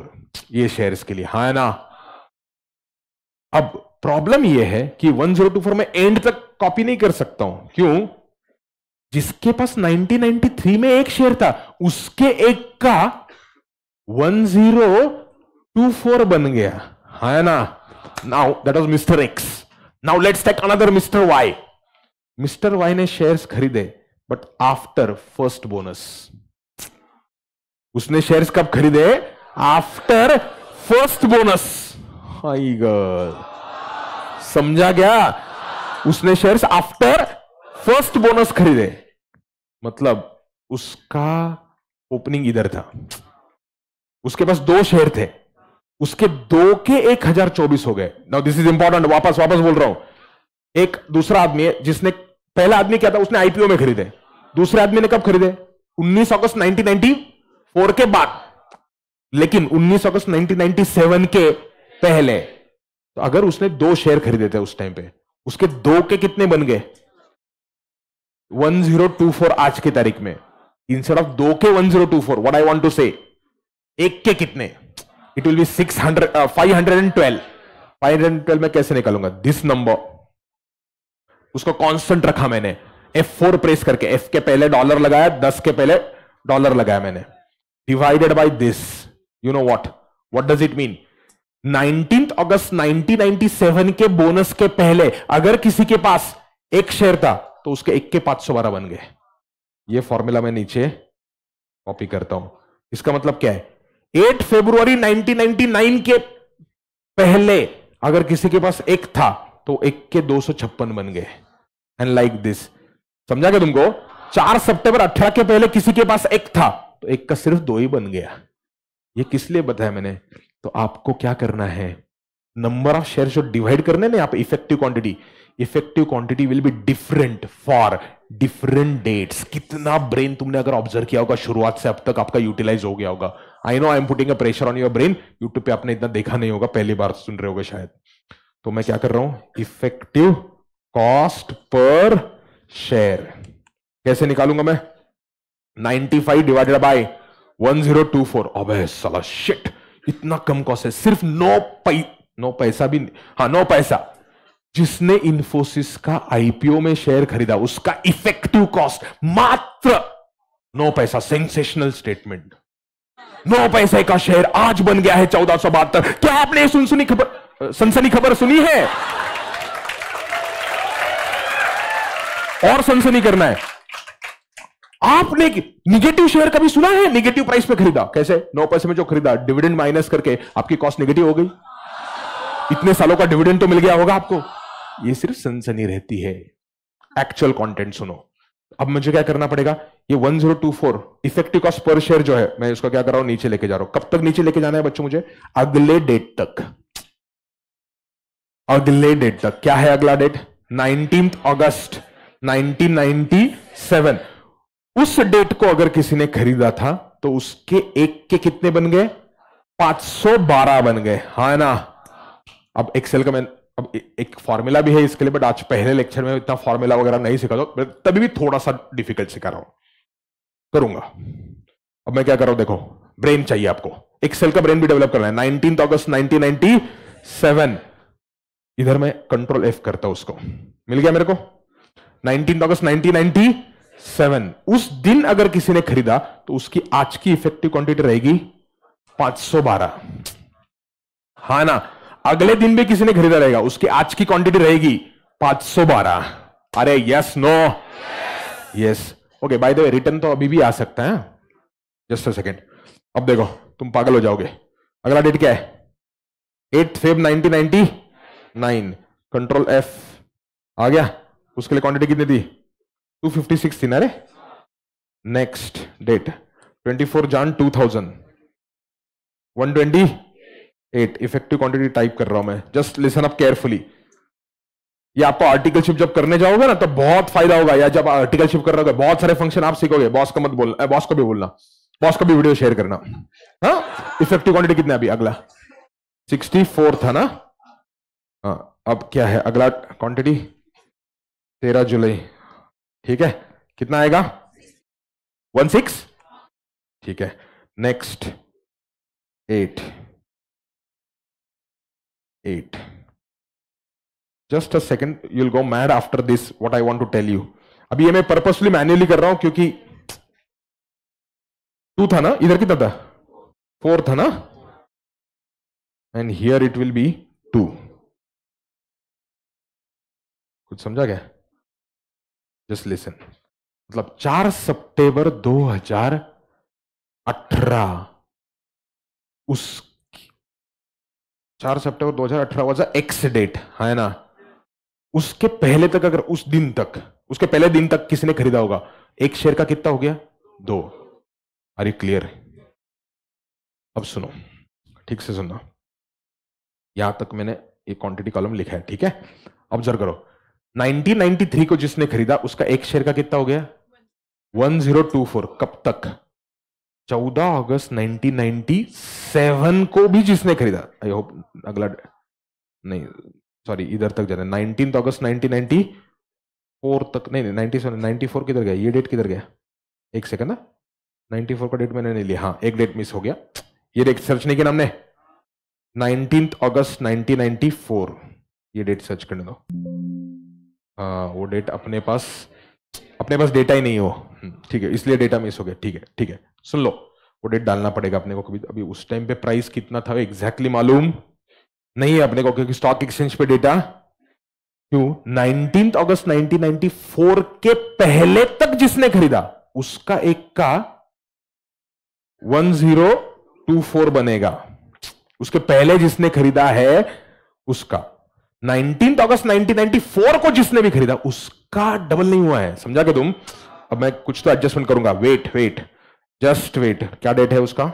ये शेयर्स के लिए हाँ ना अब प्रॉब्लम ये है कि 1024 में एंड तक कॉपी नहीं कर सकता हूं क्यों जिसके पास 1993 में एक शेयर था उसके एक का 1024 बन गया हा ना now that was mister X now let's take another mister Y mister Y ने शेयर्स खरीदे बट आफ्टर फर्स्ट बोनस उसने शेयर्स कब खरीदे आफ्टर फर्स्ट बोनस हाई गर्ल समझा गया उसने शेयर्स आफ्टर फर्स्ट बोनस खरीदे मतलब उसका ओपनिंग इधर था उसके पास दो शेयर थे उसके दो के एक हजार चौबीस हो गए नाउ दिस इज इंपॉर्टेंट वापस वापस बोल रहा हूं एक दूसरा आदमी है जिसने पहला आदमी क्या था उसने आईपीओ में खरीदे दूसरे आदमी ने कब खरीदे 19 अगस्त 1994 के बाद लेकिन 19 अगस्त 1997 के पहले तो अगर उसने दो शेयर खरीदे थे उस टाइम पे उसके दो के कितने बन गए 1024 आज की तारीख में इंस्टेड ऑफ दो के 1024 व्हाट आई वांट टू से एक के कितने इट विल बी 600 512 512 में कैसे निकालूंगा दिस नंबर उसको कांस्टेंट रखा मैंने F4 प्रेस करके F के पहले डॉलर लगाया 10 के पहले डॉलर लगाया मैंने divided by this you know what what does it mean 19 अगस्त 1997 के बोनस के पहले अगर किसी के पास एक शेयर था तो उसके एक के पांच सौ बारह बन गए ये फॉर्मूला मैं नीचे कॉपी करता हूं इसका मतलब क्या है 8 फरवरी 1999 के पहले अगर किसी के पास एक था तो एक के दो सौ छप्पन बन गए एंड लाइक दिस समझा गया तुमको चार सितंबर अठारह के पहले किसी के पास एक था तो एक का सिर्फ दो ही बन गया ये किस लिए बताया मैंने तो आपको क्या करना है नंबर ऑफ शेयर जो डिवाइड करने ना आप effective quantity effective quantity will be different for different dates कितना ब्रेन तुमने अगर ऑब्जर्व किया होगा शुरुआत से अब तक आपका यूटिलाइज हो गया होगा I know I am putting a pressure on your brain YouTube पे आपने इतना देखा नहीं होगा पहली बार सुन रहे होगा शायद तो मैं क्या कर रहा हूं इफेक्टिव कॉस्ट पर शेयर कैसे निकालूंगा मैं 95 डिवाइडेड बाय फोर अब सला शिट इतना कम कॉस्ट है सिर्फ नौ पै नौ पैसा भी हाँ नौ पैसा जिसने इंफोसिस का आईपीओ में शेयर खरीदा उसका इफेक्टिव कॉस्ट मात्र नौ पैसा सेंसेशनल स्टेटमेंट नौ पैसे का शेयर आज बन गया है चौदह सौ बहत्तर क्या आपने सुन सुनी खबर सनसनी खबर सुनी है और सनसनी करना है आपने निगेटिव शेयर कभी सुना है निगेटिव प्राइस पे खरीदा कैसे नौ पैसे में जो खरीदा डिविडेंड माइनस करके आपकी कॉस्ट निगेटिव हो गई इतने सालों का डिविडेंड तो मिल गया होगा आपको ये सिर्फ सनसनी रहती है एक्चुअल कंटेंट सुनो अब मुझे क्या करना पड़ेगा ये 1024 इफेक्टिव कॉस्ट पर शेयर जो है मैं इसको क्या कर रहा हूं नीचे लेके जा रहा हूं कब तक नीचे लेके जाना है बच्चों मुझे अगले डेट तक अगले डेट तक क्या है अगला डेट नाइनटीन अगस्त 1997 उस डेट को अगर किसी ने खरीदा था तो उसके एक के कितने बन गए 512 बन गए हा ना अब एक्सेल का मैं अब एक फॉर्मूला भी है इसके लिए बट आज पहले लेक्चर में इतना फॉर्मूला वगैरह नहीं सिखा दो तभी भी थोड़ा सा डिफिकल्ट सिखा रहा हूं करूंगा अब मैं क्या कर रहा हूं देखो ब्रेन चाहिए आपको एक्सेल का ब्रेन भी डेवलप करना है नाइनटीन अगस्त नाइनटीन इधर मैं कंट्रोल एफ करता हूं उसको मिल गया मेरे को 19 अगस्त 1997 उस दिन अगर किसी ने खरीदा तो उसकी आज की इफेक्टिव क्वांटिटी रहेगी 512 हा ना अगले दिन भी किसी ने खरीदा रहेगा उसकी आज की क्वांटिटी रहेगी 512 अरे yes no yes okay by the way return तो अभी भी आ सकता है जस्ट अ सेकेंड अब देखो तुम पागल हो जाओगे अगला डेट क्या है eight Feb nineteen ninety nine control F आ गया उसके लिए क्वांटिटी कितनी थी 256 थी ना रे नेक्स्ट डेट 24 जान 2000 128 इफेक्टिव क्वांटिटी टाइप कर रहा हूं मैं जस्ट लिसन अप केयरफुली ये आपको आर्टिकलशिप जब करने जाओगे ना तो बहुत फायदा होगा या जब आर्टिकलशिप कर रहे हो बहुत सारे फंक्शन आप सीखोगे बॉस का मत बोलना बॉस को भी बोलना बॉस को भी वीडियो शेयर करना हाँ इफेक्टिव क्वांटिटी कितना अभी अगला 64 था ना हाँ अब क्या है अगला क्वांटिटी तेरह जुलाई ठीक है कितना आएगा वन सिक्स ठीक है next eight eight just a second you'll go mad after this what I want to tell you अभी ये मैं पर्पसली मैन्युअली कर रहा हूं क्योंकि टू था ना इधर कितना था फोर था ना and here it will be two कुछ समझा गया जस्ट लिसन मतलब 4 सितंबर 2018 उस 4 सितंबर 2018 वाज एक्स डेट है ना उसके पहले तक अगर उस दिन तक उसके पहले दिन तक किसने खरीदा होगा एक शेयर का कितना हो गया दो आर यू क्लियर अब सुनो ठीक से सुनना यहां तक मैंने एक क्वांटिटी कॉलम लिखा है ठीक है ऑब्जर्व करो 1993 को जिसने खरीदा उसका एक शेयर का कितना हो गया 1024 कब तक 14 अगस्त 1997 को भी जिसने खरीदा आई होप अगला नहीं सॉरी इधर तक जाना नाइनटीन अगस्त 1994 तक नहीं नहीं 97 94 किधर गया ये डेट किधर गया एक सेकंड ना 94 का डेट मैंने नहीं लिया हाँ एक डेट मिस हो गया ये डेट सर्च नहीं किया हमने नाइनटीन अगस्त 1994 ये डेट सर्च करने दो हाँ वो डेट अपने पास अपने पास डेटा ही नहीं हो हम्म, ठीक है इसलिए डेटा मिस हो गया ठीक है ठीक है सुन लो वो डेट डालना पड़ेगा अपने को कभी अभी उस टाइम पे प्राइस कितना था एग्जैक्टली मालूम नहीं है अपने को क्योंकि स्टॉक एक्सचेंज पे डेटा क्यों नाइनटीन अगस्त 1994 के पहले तक जिसने खरीदा उसका एक का 1024 बनेगा उसके पहले जिसने खरीदा है उसका 19th अगस्त 1994 को जिसने भी खरीदा उसका डबल नहीं हुआ है समझा के तुम अब मैं कुछ तो एडजस्टमेंट करूंगा वेट वेट जस्ट वेट क्या डेट है उसका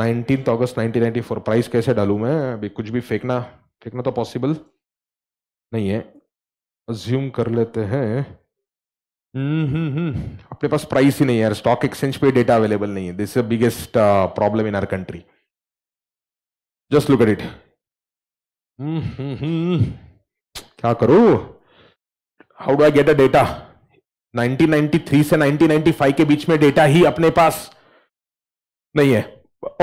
19th अगस्त 1994 प्राइस कैसे डालू मैं अभी कुछ भी फेंकना फेंकना तो पॉसिबल नहीं है अज्यूम कर लेते हैं हम्म, हम्म, हम्म। अपने पास प्राइस ही नहीं है यार स्टॉक एक्सचेंज पे डेटा अवेलेबल नहीं है this is biggest problem in our country just look at it Mm-hmm. क्या करू how do I get a data 1993 से 1995 के बीच में डेटा ही अपने पास नहीं है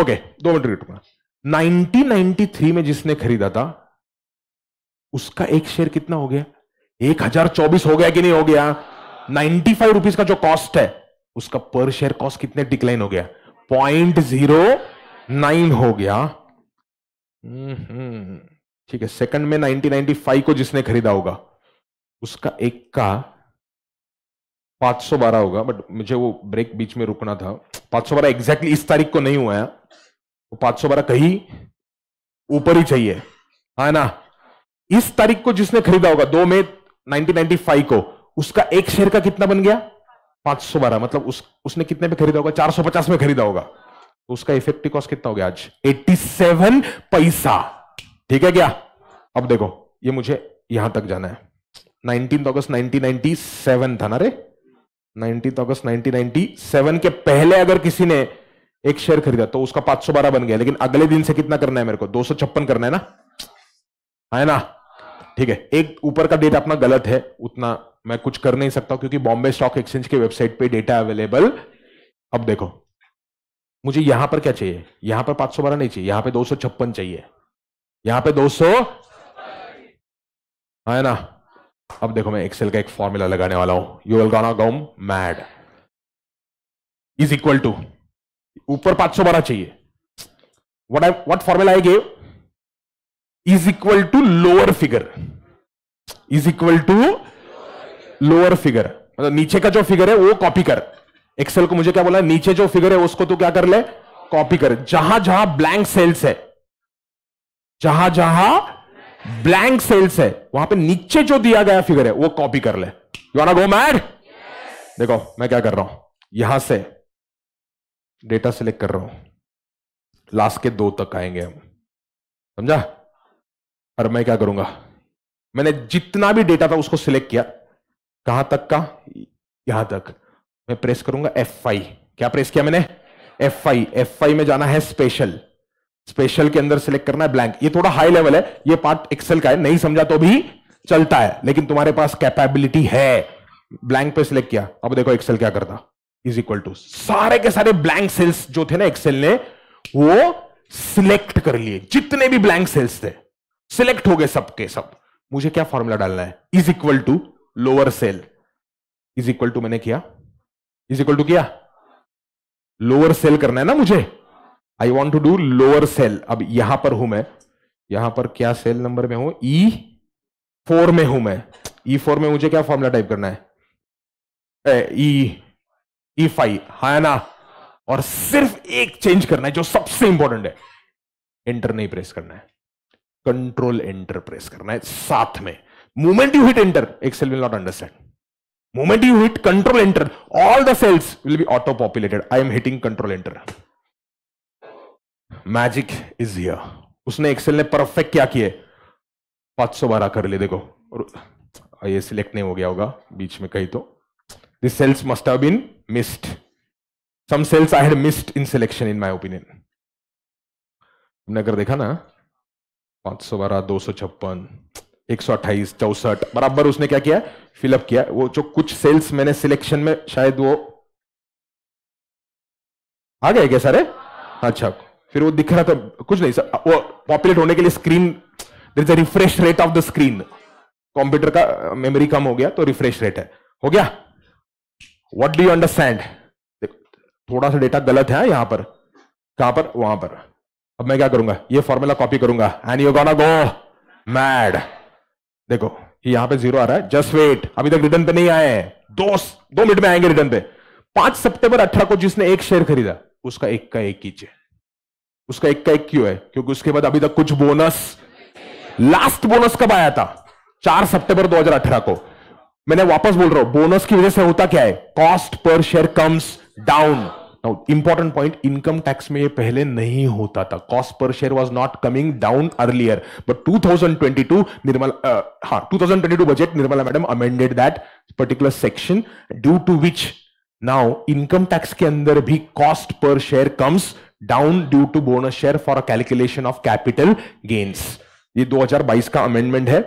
ओके दो मिनट रुकना 1993 में जिसने खरीदा था उसका एक शेयर कितना हो गया एक हजार चौबीस हो गया कि नहीं हो गया नाइनटी फाइव रुपीज का जो कॉस्ट है उसका पर शेयर कॉस्ट कितने डिक्लाइन हो गया पॉइंट जीरो नाइन हो गया हम्म ठीक है सेकंड में 1995 को जिसने खरीदा होगा उसका एक का 512 होगा बट मुझे वो ब्रेक बीच में रुकना था 512 एग्जैक्टली इस तारीख को नहीं हुआ है वो 512 कहीं ऊपर ही चाहिए है हाँ ना इस तारीख को जिसने खरीदा होगा दो में 1995 को उसका एक शेयर का कितना बन गया 512 मतलब उस उसने कितने पे खरीदा होगा 450 में खरीदा होगा तो उसका इफेक्टिव कॉस्ट कितना हो गया आज 87 पैसा ठीक है क्या अब देखो ये मुझे यहां तक जाना है नाइनटीन अगस्त नाइनटीन था ना रे नाइनटीन अगस्त नाइनटीन के पहले अगर किसी ने एक शेयर खरीदा तो उसका पांच सौ बारह बन गया लेकिन अगले दिन से कितना करना है मेरे को दो करना है ना है ना ठीक है एक ऊपर का डेट अपना गलत है उतना मैं कुछ कर नहीं सकता क्योंकि बॉम्बे स्टॉक एक्सचेंज के वेबसाइट पे डेटा अवेलेबल अब देखो मुझे यहां पर क्या चाहिए यहां पर बारह नहीं चाहिए यहां पर दो चाहिए यहां पे 200 है ना अब देखो मैं एक्सेल का एक फॉर्मूला लगाने वाला हूं you will gonna go mad is equal to ऊपर सौ बारह चाहिए what I what formula I gave is equal to lower figure is equal to lower figure मतलब नीचे का जो फिगर है वो कॉपी कर एक्सेल को मुझे क्या बोला नीचे जो फिगर है उसको तो क्या कर ले कॉपी कर जहां जहां ब्लैंक सेल्स है जहां जहां ब्लैंक सेल्स है वहां पे नीचे जो दिया गया फिगर है वो कॉपी कर ले यू गो मैड देखो मैं क्या कर रहा हूं यहां से डेटा सेलेक्ट कर रहा हूं लास्ट के दो तक आएंगे हम समझा और मैं क्या करूंगा मैंने जितना भी डेटा था उसको सिलेक्ट किया कहां तक का यहां तक मैं प्रेस करूंगा एफ क्या प्रेस किया मैंने एफ आई में जाना है स्पेशल स्पेशल के अंदर सिलेक्ट करना है ब्लैंक ये थोड़ा हाई लेवल है ये पार्ट एक्सेल का है नहीं समझा तो भी चलता है लेकिन तुम्हारे पास कैपेबिलिटी है ब्लैंक पे सिलेक्ट किया अब देखो एक्सेल क्या करता इज इक्वल टू सारे के सारे ब्लैंक सेल्स जो थे ना एक्सेल ने वो सिलेक्ट कर लिए जितने भी ब्लैंक सेल्स थे सिलेक्ट हो गए सबके सब मुझे क्या फॉर्मूला डालना है is equal to lower cell is equal to मैंने किया इज इक्वल टू किया लोअर सेल करना है ना मुझे I want to do lower cell अब यहां पर हूं मैं यहां पर क्या सेल नंबर में हूं ई फोर में हूं मैं ई e फोर में मुझे क्या फॉर्मूला टाइप करना है ई ई फाइव हा ना और सिर्फ एक चेंज करना है जो सबसे इंपॉर्टेंट है एंटर नहीं प्रेस करना है कंट्रोल एंटर प्रेस करना है साथ में मोमेंट यू हिट एंटर एक cell will not understand movement you hit control enter all the cells will be auto populated I am hitting control enter magic is here उसने Excel ने perfect क्या किए पांच सौ बारह कर ले देखो और ये सिलेक्ट नहीं हो गया होगा बीच में कहीं तो this cells must have been missed some cells I had missed in selection in my opinion तुमने अगर देखा ना पांच सौ बारह दो सौ छप्पन एक सौ अट्ठाईस चौसठ बराबर उसने क्या किया फिलअप किया वो जो कुछ सेल्स मैंने सिलेक्शन में शायद वो आ गए क्या सारे अच्छा फिर वो दिख रहा था कुछ नहीं सर वो पॉपुलेट होने के लिए screen there is a refresh rate of the screen computer का मेमोरी uh, कम हो गया तो रिफ्रेश रेट है हो गया वट डू यू अंडरस्टैंड थोड़ा सा डेटा गलत है हाँ, यहां पर कहां पर वहां पर अब मैं क्या करूंगा ये फॉर्मूला कॉपी करूंगा and you gonna go mad देखो यहां पे जीरो आ रहा है जस्ट वेट अभी तक रिटर्न पे नहीं आए दो दो मिनट में आएंगे रिटर्न पे पांच सितंबर अठारह को जिसने एक शेयर खरीदा उसका एक का एक कीजिए उसका एक का एक क्यों है क्योंकि उसके बाद अभी तक कुछ बोनस लास्ट बोनस कब आया था चार सितंबर 2018 को मैंने वापस बोल रहा हूं बोनस की वजह से होता क्या है cost per share comes down important point income tax में ये पहले नहीं होता था cost per share was not coming down earlier but 2022 Nirmal हाँ 2022 budget Nirmala madam amended that particular section due to which now income tax के अंदर भी cost per share comes down due to bonus share for calculation of capital gains ये 2022 का amendment है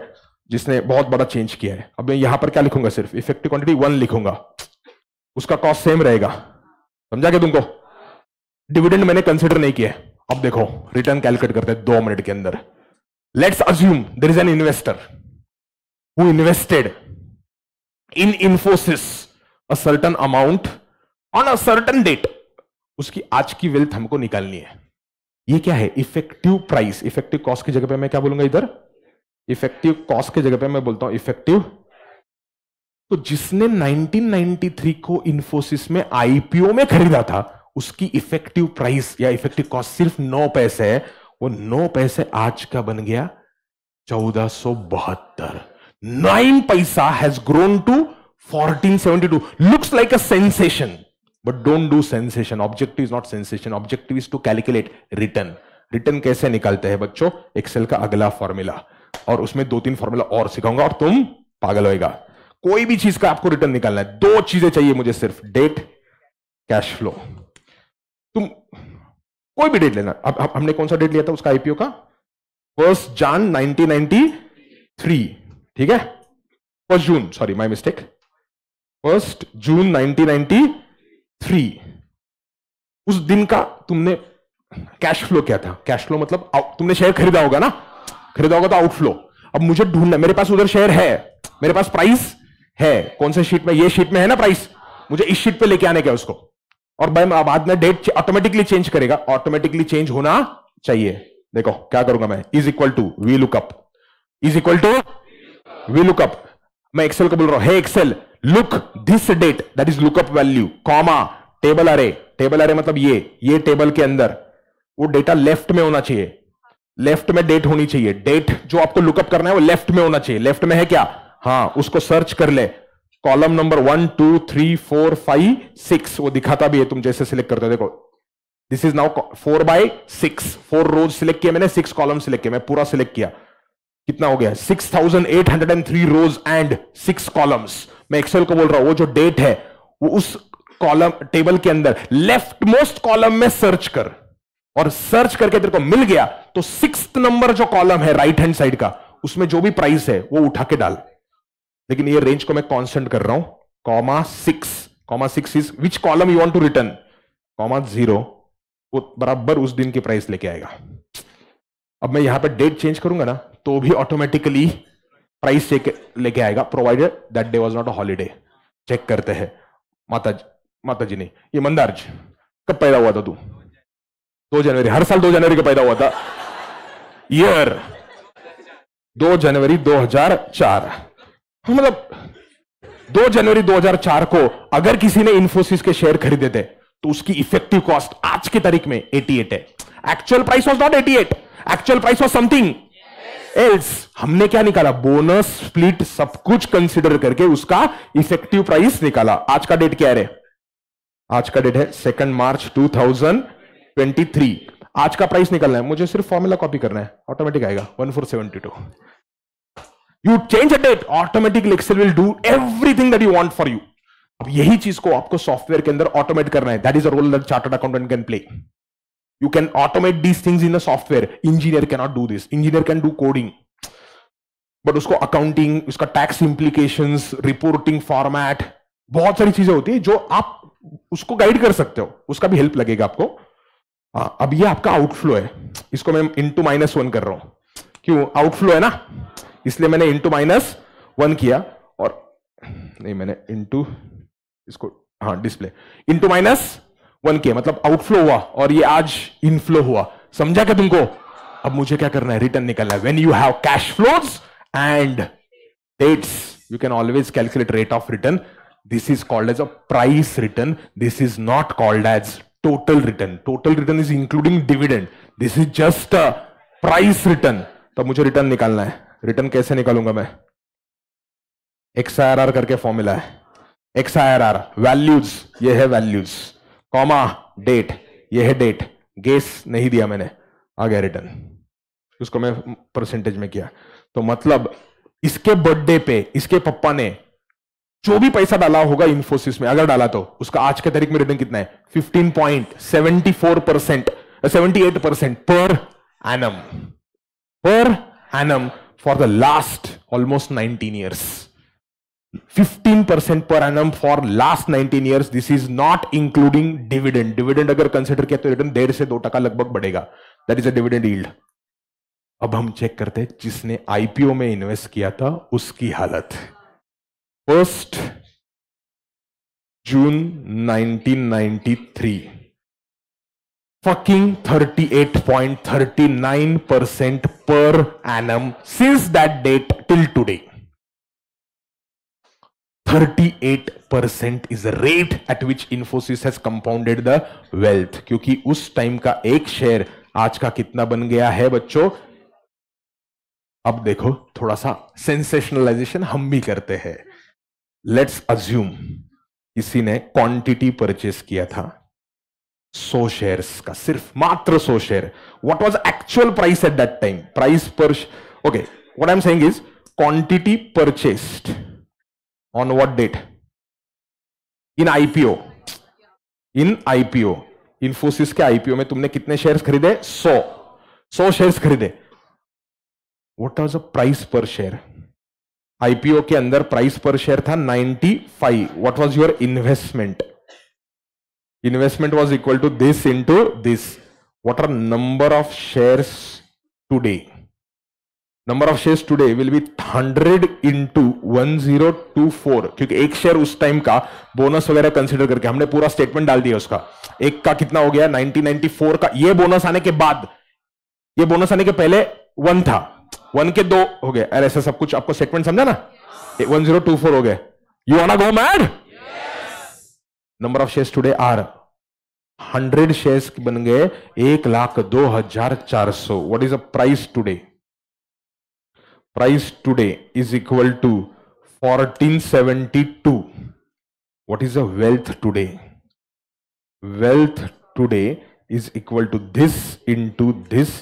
जिसने बहुत बड़ा चेंज किया है अब मैं यहां पर क्या लिखूंगा सिर्फ इफेक्टिव क्वांटिटी वन लिखूंगा उसका कॉस्ट सेम रहेगा समझा क्या तुमको डिविडेंड मैंने कंसिडर नहीं किया अब देखो रिटर्न कैलकुलेट करते हैं दो मिनट के अंदर let's assume there is an investor who invested in Infosys a certain amount on a certain date उसकी आज की वेल्थ हमको निकालनी है ये क्या है इफेक्टिव प्राइस इफेक्टिव कॉस्ट की जगह पे मैं क्या बोलूंगा इधर इफेक्टिव कॉस्ट की जगह पे मैं बोलता हूं इफेक्टिव तो जिसने 1993 को इन्फोसिस में आईपीओ में खरीदा था उसकी इफेक्टिव प्राइस या इफेक्टिव कॉस्ट सिर्फ नौ पैसे है वो नौ पैसे आज का बन गया चौदह सौ बहत्तर nine paisa has grown to fourteen seventy two looks like a sensation but don't do sensation objective is not sensation objective is to calculate return return कैसे निकालते हैं बच्चों एक्सेल का अगला फॉर्मूला और उसमें दो तीन फॉर्मूला और सिखाऊंगा और तुम पागल होएगा कोई भी चीज का आपको रिटर्न निकालना है दो चीजें चाहिए मुझे सिर्फ डेट कैश फ्लो तुम कोई भी डेट लेना अब, हमने कौन सा डेट लिया था उसका आईपीओ का फर्स्ट जान 1993 ठीक है first June sorry my mistake first June 1993 three उस दिन का तुमने कैश फ्लो क्या था कैश फ्लो मतलब तुमने शेयर खरीदा होगा ना खरीदा होगा तो आउटफ्लो अब मुझे ढूंढना मेरे पास उधर शेयर है मेरे पास प्राइस है कौन से शीट में ये शीट में है ना प्राइस मुझे इस शीट पे लेके आने का उसको और भाई बाद में डेट ऑटोमेटिकली चेंज करेगा ऑटोमेटिकली चेंज होना चाहिए देखो क्या करूंगा मैं is equal to V lookup is equal to V lookup मैं एक्सेल को बोल रहा हूं hey Excel look this date that is lookup value comma table array table array मतलब ये ये टेबल के अंदर वो डेटा लेफ्ट में होना चाहिए लेफ्ट में डेट होनी चाहिए डेट जो आपको लुकअप करना है वो लेफ्ट में होना चाहिए लेफ्ट में है क्या हाँ उसको सर्च कर ले column number one two three four five six वो दिखाता भी है तुम जैसे सिलेक्ट करते हो देखो this is now four by six four rows select किया मैंने सिक्स कॉलम सिलेक्ट किया मैं पूरा सिलेक्ट किया कितना हो गया six thousand eight hundred and three rows and six columns मैं एक्सेल को बोल रहा हूं वो जो डेट है वो उस कॉलम टेबल के अंदर लेफ्ट मोस्ट कॉलम में सर्च कर और सर्च करके तेरे को मिल गया तो सिक्स नंबर जो कॉलम है राइट हैंड साइड का उसमें जो भी प्राइस है वो उठा के डाल लेकिन ये रेंज को मैं कांस्टेंट कर रहा हूं comma six comma six is which column you want to return comma zero वो बराबर उस दिन की प्राइस लेके आएगा अब मैं यहां पर डेट चेंज करूंगा ना तो भी ऑटोमेटिकली प्राइस चेक लेके आएगा provided that day was not a holiday check करते हैं माता जी माता जी ने ये मंदार्ज कब पैदा हुआ था तू दो जनवरी हर साल दो जनवरी को पैदा हुआ था ईयर दो जनवरी 2004 मतलब दो जनवरी 2004 को अगर किसी ने इन्फोसिस के शेयर खरीदे थे तो उसकी इफेक्टिव कॉस्ट आज की तारीख में 88 है actual price was not 88 actual price was something else हमने क्या निकाला बोनस स्प्लिट सब कुछ कंसिडर करके उसका इफेक्टिव प्राइस निकाला आज का डेट क्या है आज का डेट है सेकंड मार्च 2023 आज का प्राइस निकालना है मुझे सिर्फ फॉर्मूला कॉपी करना है ऑटोमेटिक आएगा 1472 you change a date automatic Excel will do everything that you want for you अब यही चीज को आपको सॉफ्टवेयर के अंदर ऑटोमेट करना है that is a role that chartered accountant can play You can automate these things in a software. Engineer cannot do this. Engineer can do coding. But उसको अकाउंटिंग उसका टैक्स इम्प्लीकेशन रिपोर्टिंग फॉर्मेट बहुत सारी चीजें होती है जो आप उसको गाइड कर सकते हो उसका भी हेल्प लगेगा आपको हाँ अब ये आपका आउटफ्लो है इसको मैं इंटू माइनस वन कर रहा हूं क्यों आउटफ्लो है ना इसलिए मैंने इंटू माइनस वन किया और नहीं मैंने इंटू इसको हाँ डिस्प्ले इंटू माइनस वन के मतलब आउटफ्लो हुआ और ये आज इनफ्लो हुआ समझा क्या तुमको अब मुझे क्या करना है रिटर्न निकलना है when you have cash flows and dates you can always calculate rate of return this is called as a price return this is not called as total return total return is including dividend this is just a price return तो मुझे return निकालना है return कैसे निकालूंगा मैं X I R R करके formula है X I R R values ये है वैल्यूज कॉमा डेट ये है डेट गेस नहीं दिया मैंने आ गया रिटर्न उसको मैं परसेंटेज में किया तो मतलब इसके बर्थडे पे इसके पप्पा ने जो भी पैसा डाला होगा इन्फोसिस में अगर डाला तो उसका आज के तारीख में रिटर्न कितना है fifteen point seventy four percent seventy eight percent per annum per annum for the last almost nineteen years fifteen percent per annum for last nineteen year this is not including dividend dividend अगर consider किया तो return देर से दो टका लगभग बढ़ेगा that is a dividend yield अब हम चेक करते हैं जिसने आईपीओ में इन्वेस्ट किया था उसकी हालत first June 1993 fucking 38.39% per annum since that date till today 38 percent is rate at which Infosys has compounded the wealth क्योंकि उस टाइम का एक शेयर आज का कितना बन गया है बच्चों अब देखो थोड़ा सा सेंसेशनलाइजेशन हम भी करते हैं लेट्स अज्यूम किसी ने क्वांटिटी परचेस किया था 100 शेयर्स का सिर्फ मात्र 100 share what was actual price at that time price per okay what I am saying is quantity purchased on what date? In IPO in IPO Infosys के IPO में तुमने कितने शेयर्स खरीदे सौ सौ शेयर खरीदे what was a price per share IPO के अंदर प्राइस पर शेयर था 95 five what was your investment investment was equal to this into this what are number of shares today number of shares today will be hundred into one zero two four क्योंकि एक share उस time का bonus वगैरह consider करके हमने पूरा statement डाल दिया उसका एक का कितना हो गया 1994 का ये बोनस आने के बाद ये बोनस आने के पहले वन था वन के दो हो गए अरे ऐसा सब कुछ आपको स्टेटमेंट समझा ना वन जीरो टू फोर हो गए you wanna go mad number of shares today are hundred shares बन गए एक लाख दो हजार चार सौ what is a price today price today is equal to 1472 what is the wealth today wealth today is equal to this into this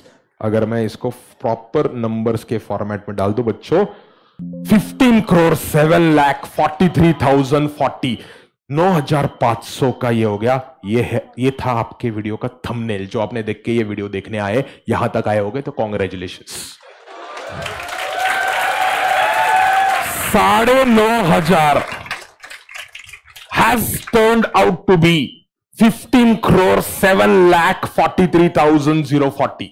अगर मैं इसको प्रॉपर नंबर्स के फॉर्मेट में डाल दूं बच्चों 15 करोड़ 7 लाख 43,040 9,500 का ये हो गया ये है ये था आपके वीडियो का थंबनेल जो आपने देख के ये वीडियो देखने आए यहां तक आए हो गए तो कॉन्ग्रेचुलेशन साढ़े नौ हजार has turn out to be fifteen crore seven lakh forty three thousand zero forty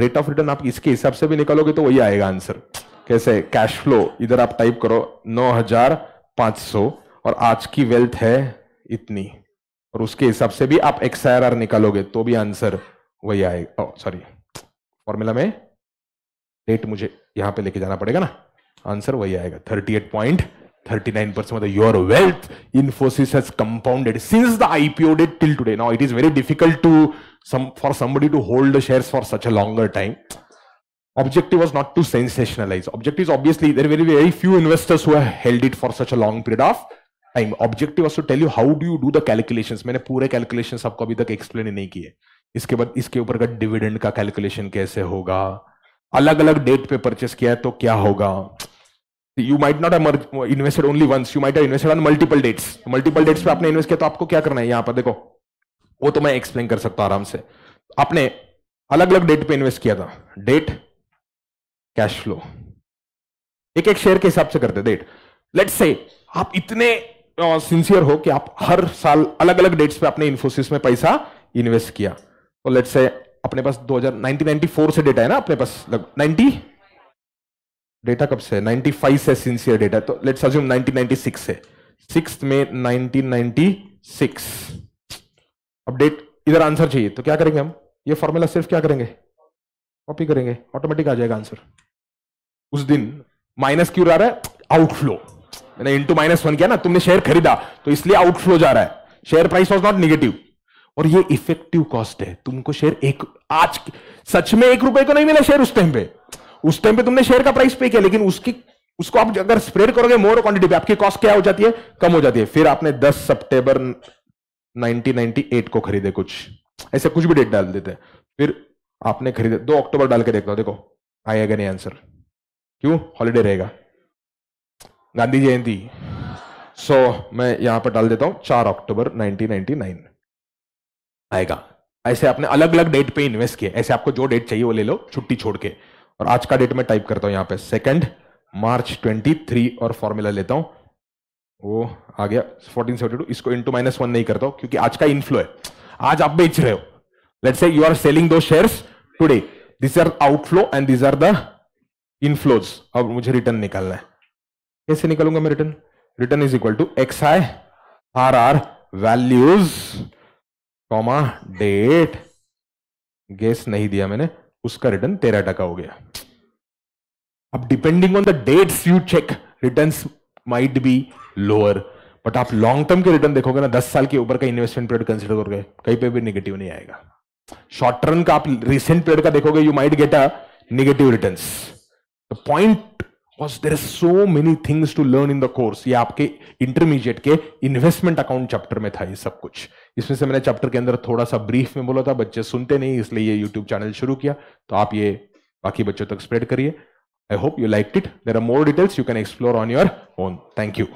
rate of return आप इसके हिसाब से भी निकालोगे तो वही आएगा आंसर कैसे कैश फ्लो इधर आप टाइप करो नौ हजार पांच सौ और आज की वेल्थ है इतनी और उसके हिसाब से भी आप एक्स निकालोगे तो भी आंसर वही आएगा सॉरी फॉर्मूला में डेट मुझे यहां पे लेके जाना पड़ेगा ना आंसर वही आएगा thirty eight point thirty nine percent मतलब your wealth Infosys has compounded since the IPO date till today now it is very difficult to some for somebody to hold the shares for such a longer time objective was not to sensationalize objective is obviously there were very few investors who have held it for such a long period of time objective was to tell you how do you do the calculations मैंने पूरे calculations आपको अभी तक explain नहीं किए इसके बाद इसके ऊपर का dividend का calculation कैसे होगा अलग अलग date पे purchase किया है तो क्या होगा you might not invested only once you might invested on multiple dates multiple dates पे आपने इन्वेस्ट किया तो आपको क्या करना है यहां पर देखो वो तो मैं एक्सप्लेन कर सकता हूं आराम से आपने अलग अलग डेट पे इन्वेस्ट किया था डेट कैश फ्लो एक एक शेयर के हिसाब से करते डेट लेट से आप इतने सिंसियर हो कि आप हर साल अलग अलग डेट्स पे अपने इन्फोसिस में पैसा इन्वेस्ट किया तो लेट से अपने पास 2000 1994 से डेटा है ना अपने पास नाइनटी डेटा कब से नाइनटी फाइव से सिंसियर डेटा तो let's assume nineteen ninety six है सिक्स में नाइनटीन नाइनटी 1996 अपडेट इधर आंसर चाहिए तो क्या करेंगे हम ये फॉर्मूला सिर्फ क्या करेंगे कॉपी करेंगे ऑटोमेटिक आ जाएगा आंसर उस दिन माइनस क्यों आ रहा है आउटफ्लो मैंने इनटू माइनस वन किया ना तुमने शेयर खरीदा तो इसलिए आउटफ्लो जा रहा है share price was not negative और ये इफेक्टिव कॉस्ट है तुमको शेयर एक आज सच में एक रुपए को नहीं मिला शेयर उस टाइम पे उस टाइम पे तुमने शेयर का प्राइस पे किया लेकिन उसकी उसको आप अगर स्प्रेड करोगे मोर क्वांटिटी पे आपकी कॉस्ट क्या हो जाती है कम हो जाती है फिर आपने 10 सितंबर 1998 को खरीदे कुछ ऐसे कुछ भी डेट डाल देते हैं फिर आपने खरीदे दो अक्टूबर डाल के देखता हूं देखो आएगा नहीं आंसर क्यों हॉलीडे रहेगा गांधी जयंती सो so, मैं यहां पर डाल देता हूं चार अक्टूबर 1999 आएगा ऐसे आपने अलग अलग डेट पे इन्वेस्ट किया ऐसे आपको जो डेट चाहिए वो ले लो छुट्टी छोड़ के और आज का डेट में टाइप करता हूं यहां पे सेकंड मार्च 23 और फॉर्मूला लेता हूं वो आ गया 1472 इसको इनटू माइनस वन नहीं करता हूं क्योंकि आज का इनफ्लो है आज आप बेच रहे हो let's say you are selling दो share today this are outflow and this are the inflows अब मुझे रिटर्न निकालना है कैसे निकालूंगा मैं return return is equal to X I R R values comma date guess नहीं दिया मैंने उसका रिटर्न तेरह टका हो गया अब depending on the dates you check return might be lower but आप लॉन्ग टर्म के रिटर्न देखोगे ना दस साल के ऊपर का इन्वेस्टमेंट पीरियड कंसिडर करोगे कहीं पे भी निगेटिव नहीं आएगा शॉर्ट टर्म का आप रिसेंट पीरियड का देखोगे you might get a negative return point was there so many things to learn in the course ये आपके इंटरमीडिएट के इन्वेस्टमेंट अकाउंट चैप्टर में था ये सब कुछ इसमें से मैंने चैप्टर के अंदर थोड़ा सा ब्रीफ में बोला था बच्चे सुनते नहीं इसलिए ये यूट्यूब चैनल शुरू किया तो आप ये बाकी बच्चों तक स्प्रेड करिए I hope you like it there are more details you can explore on your own thank you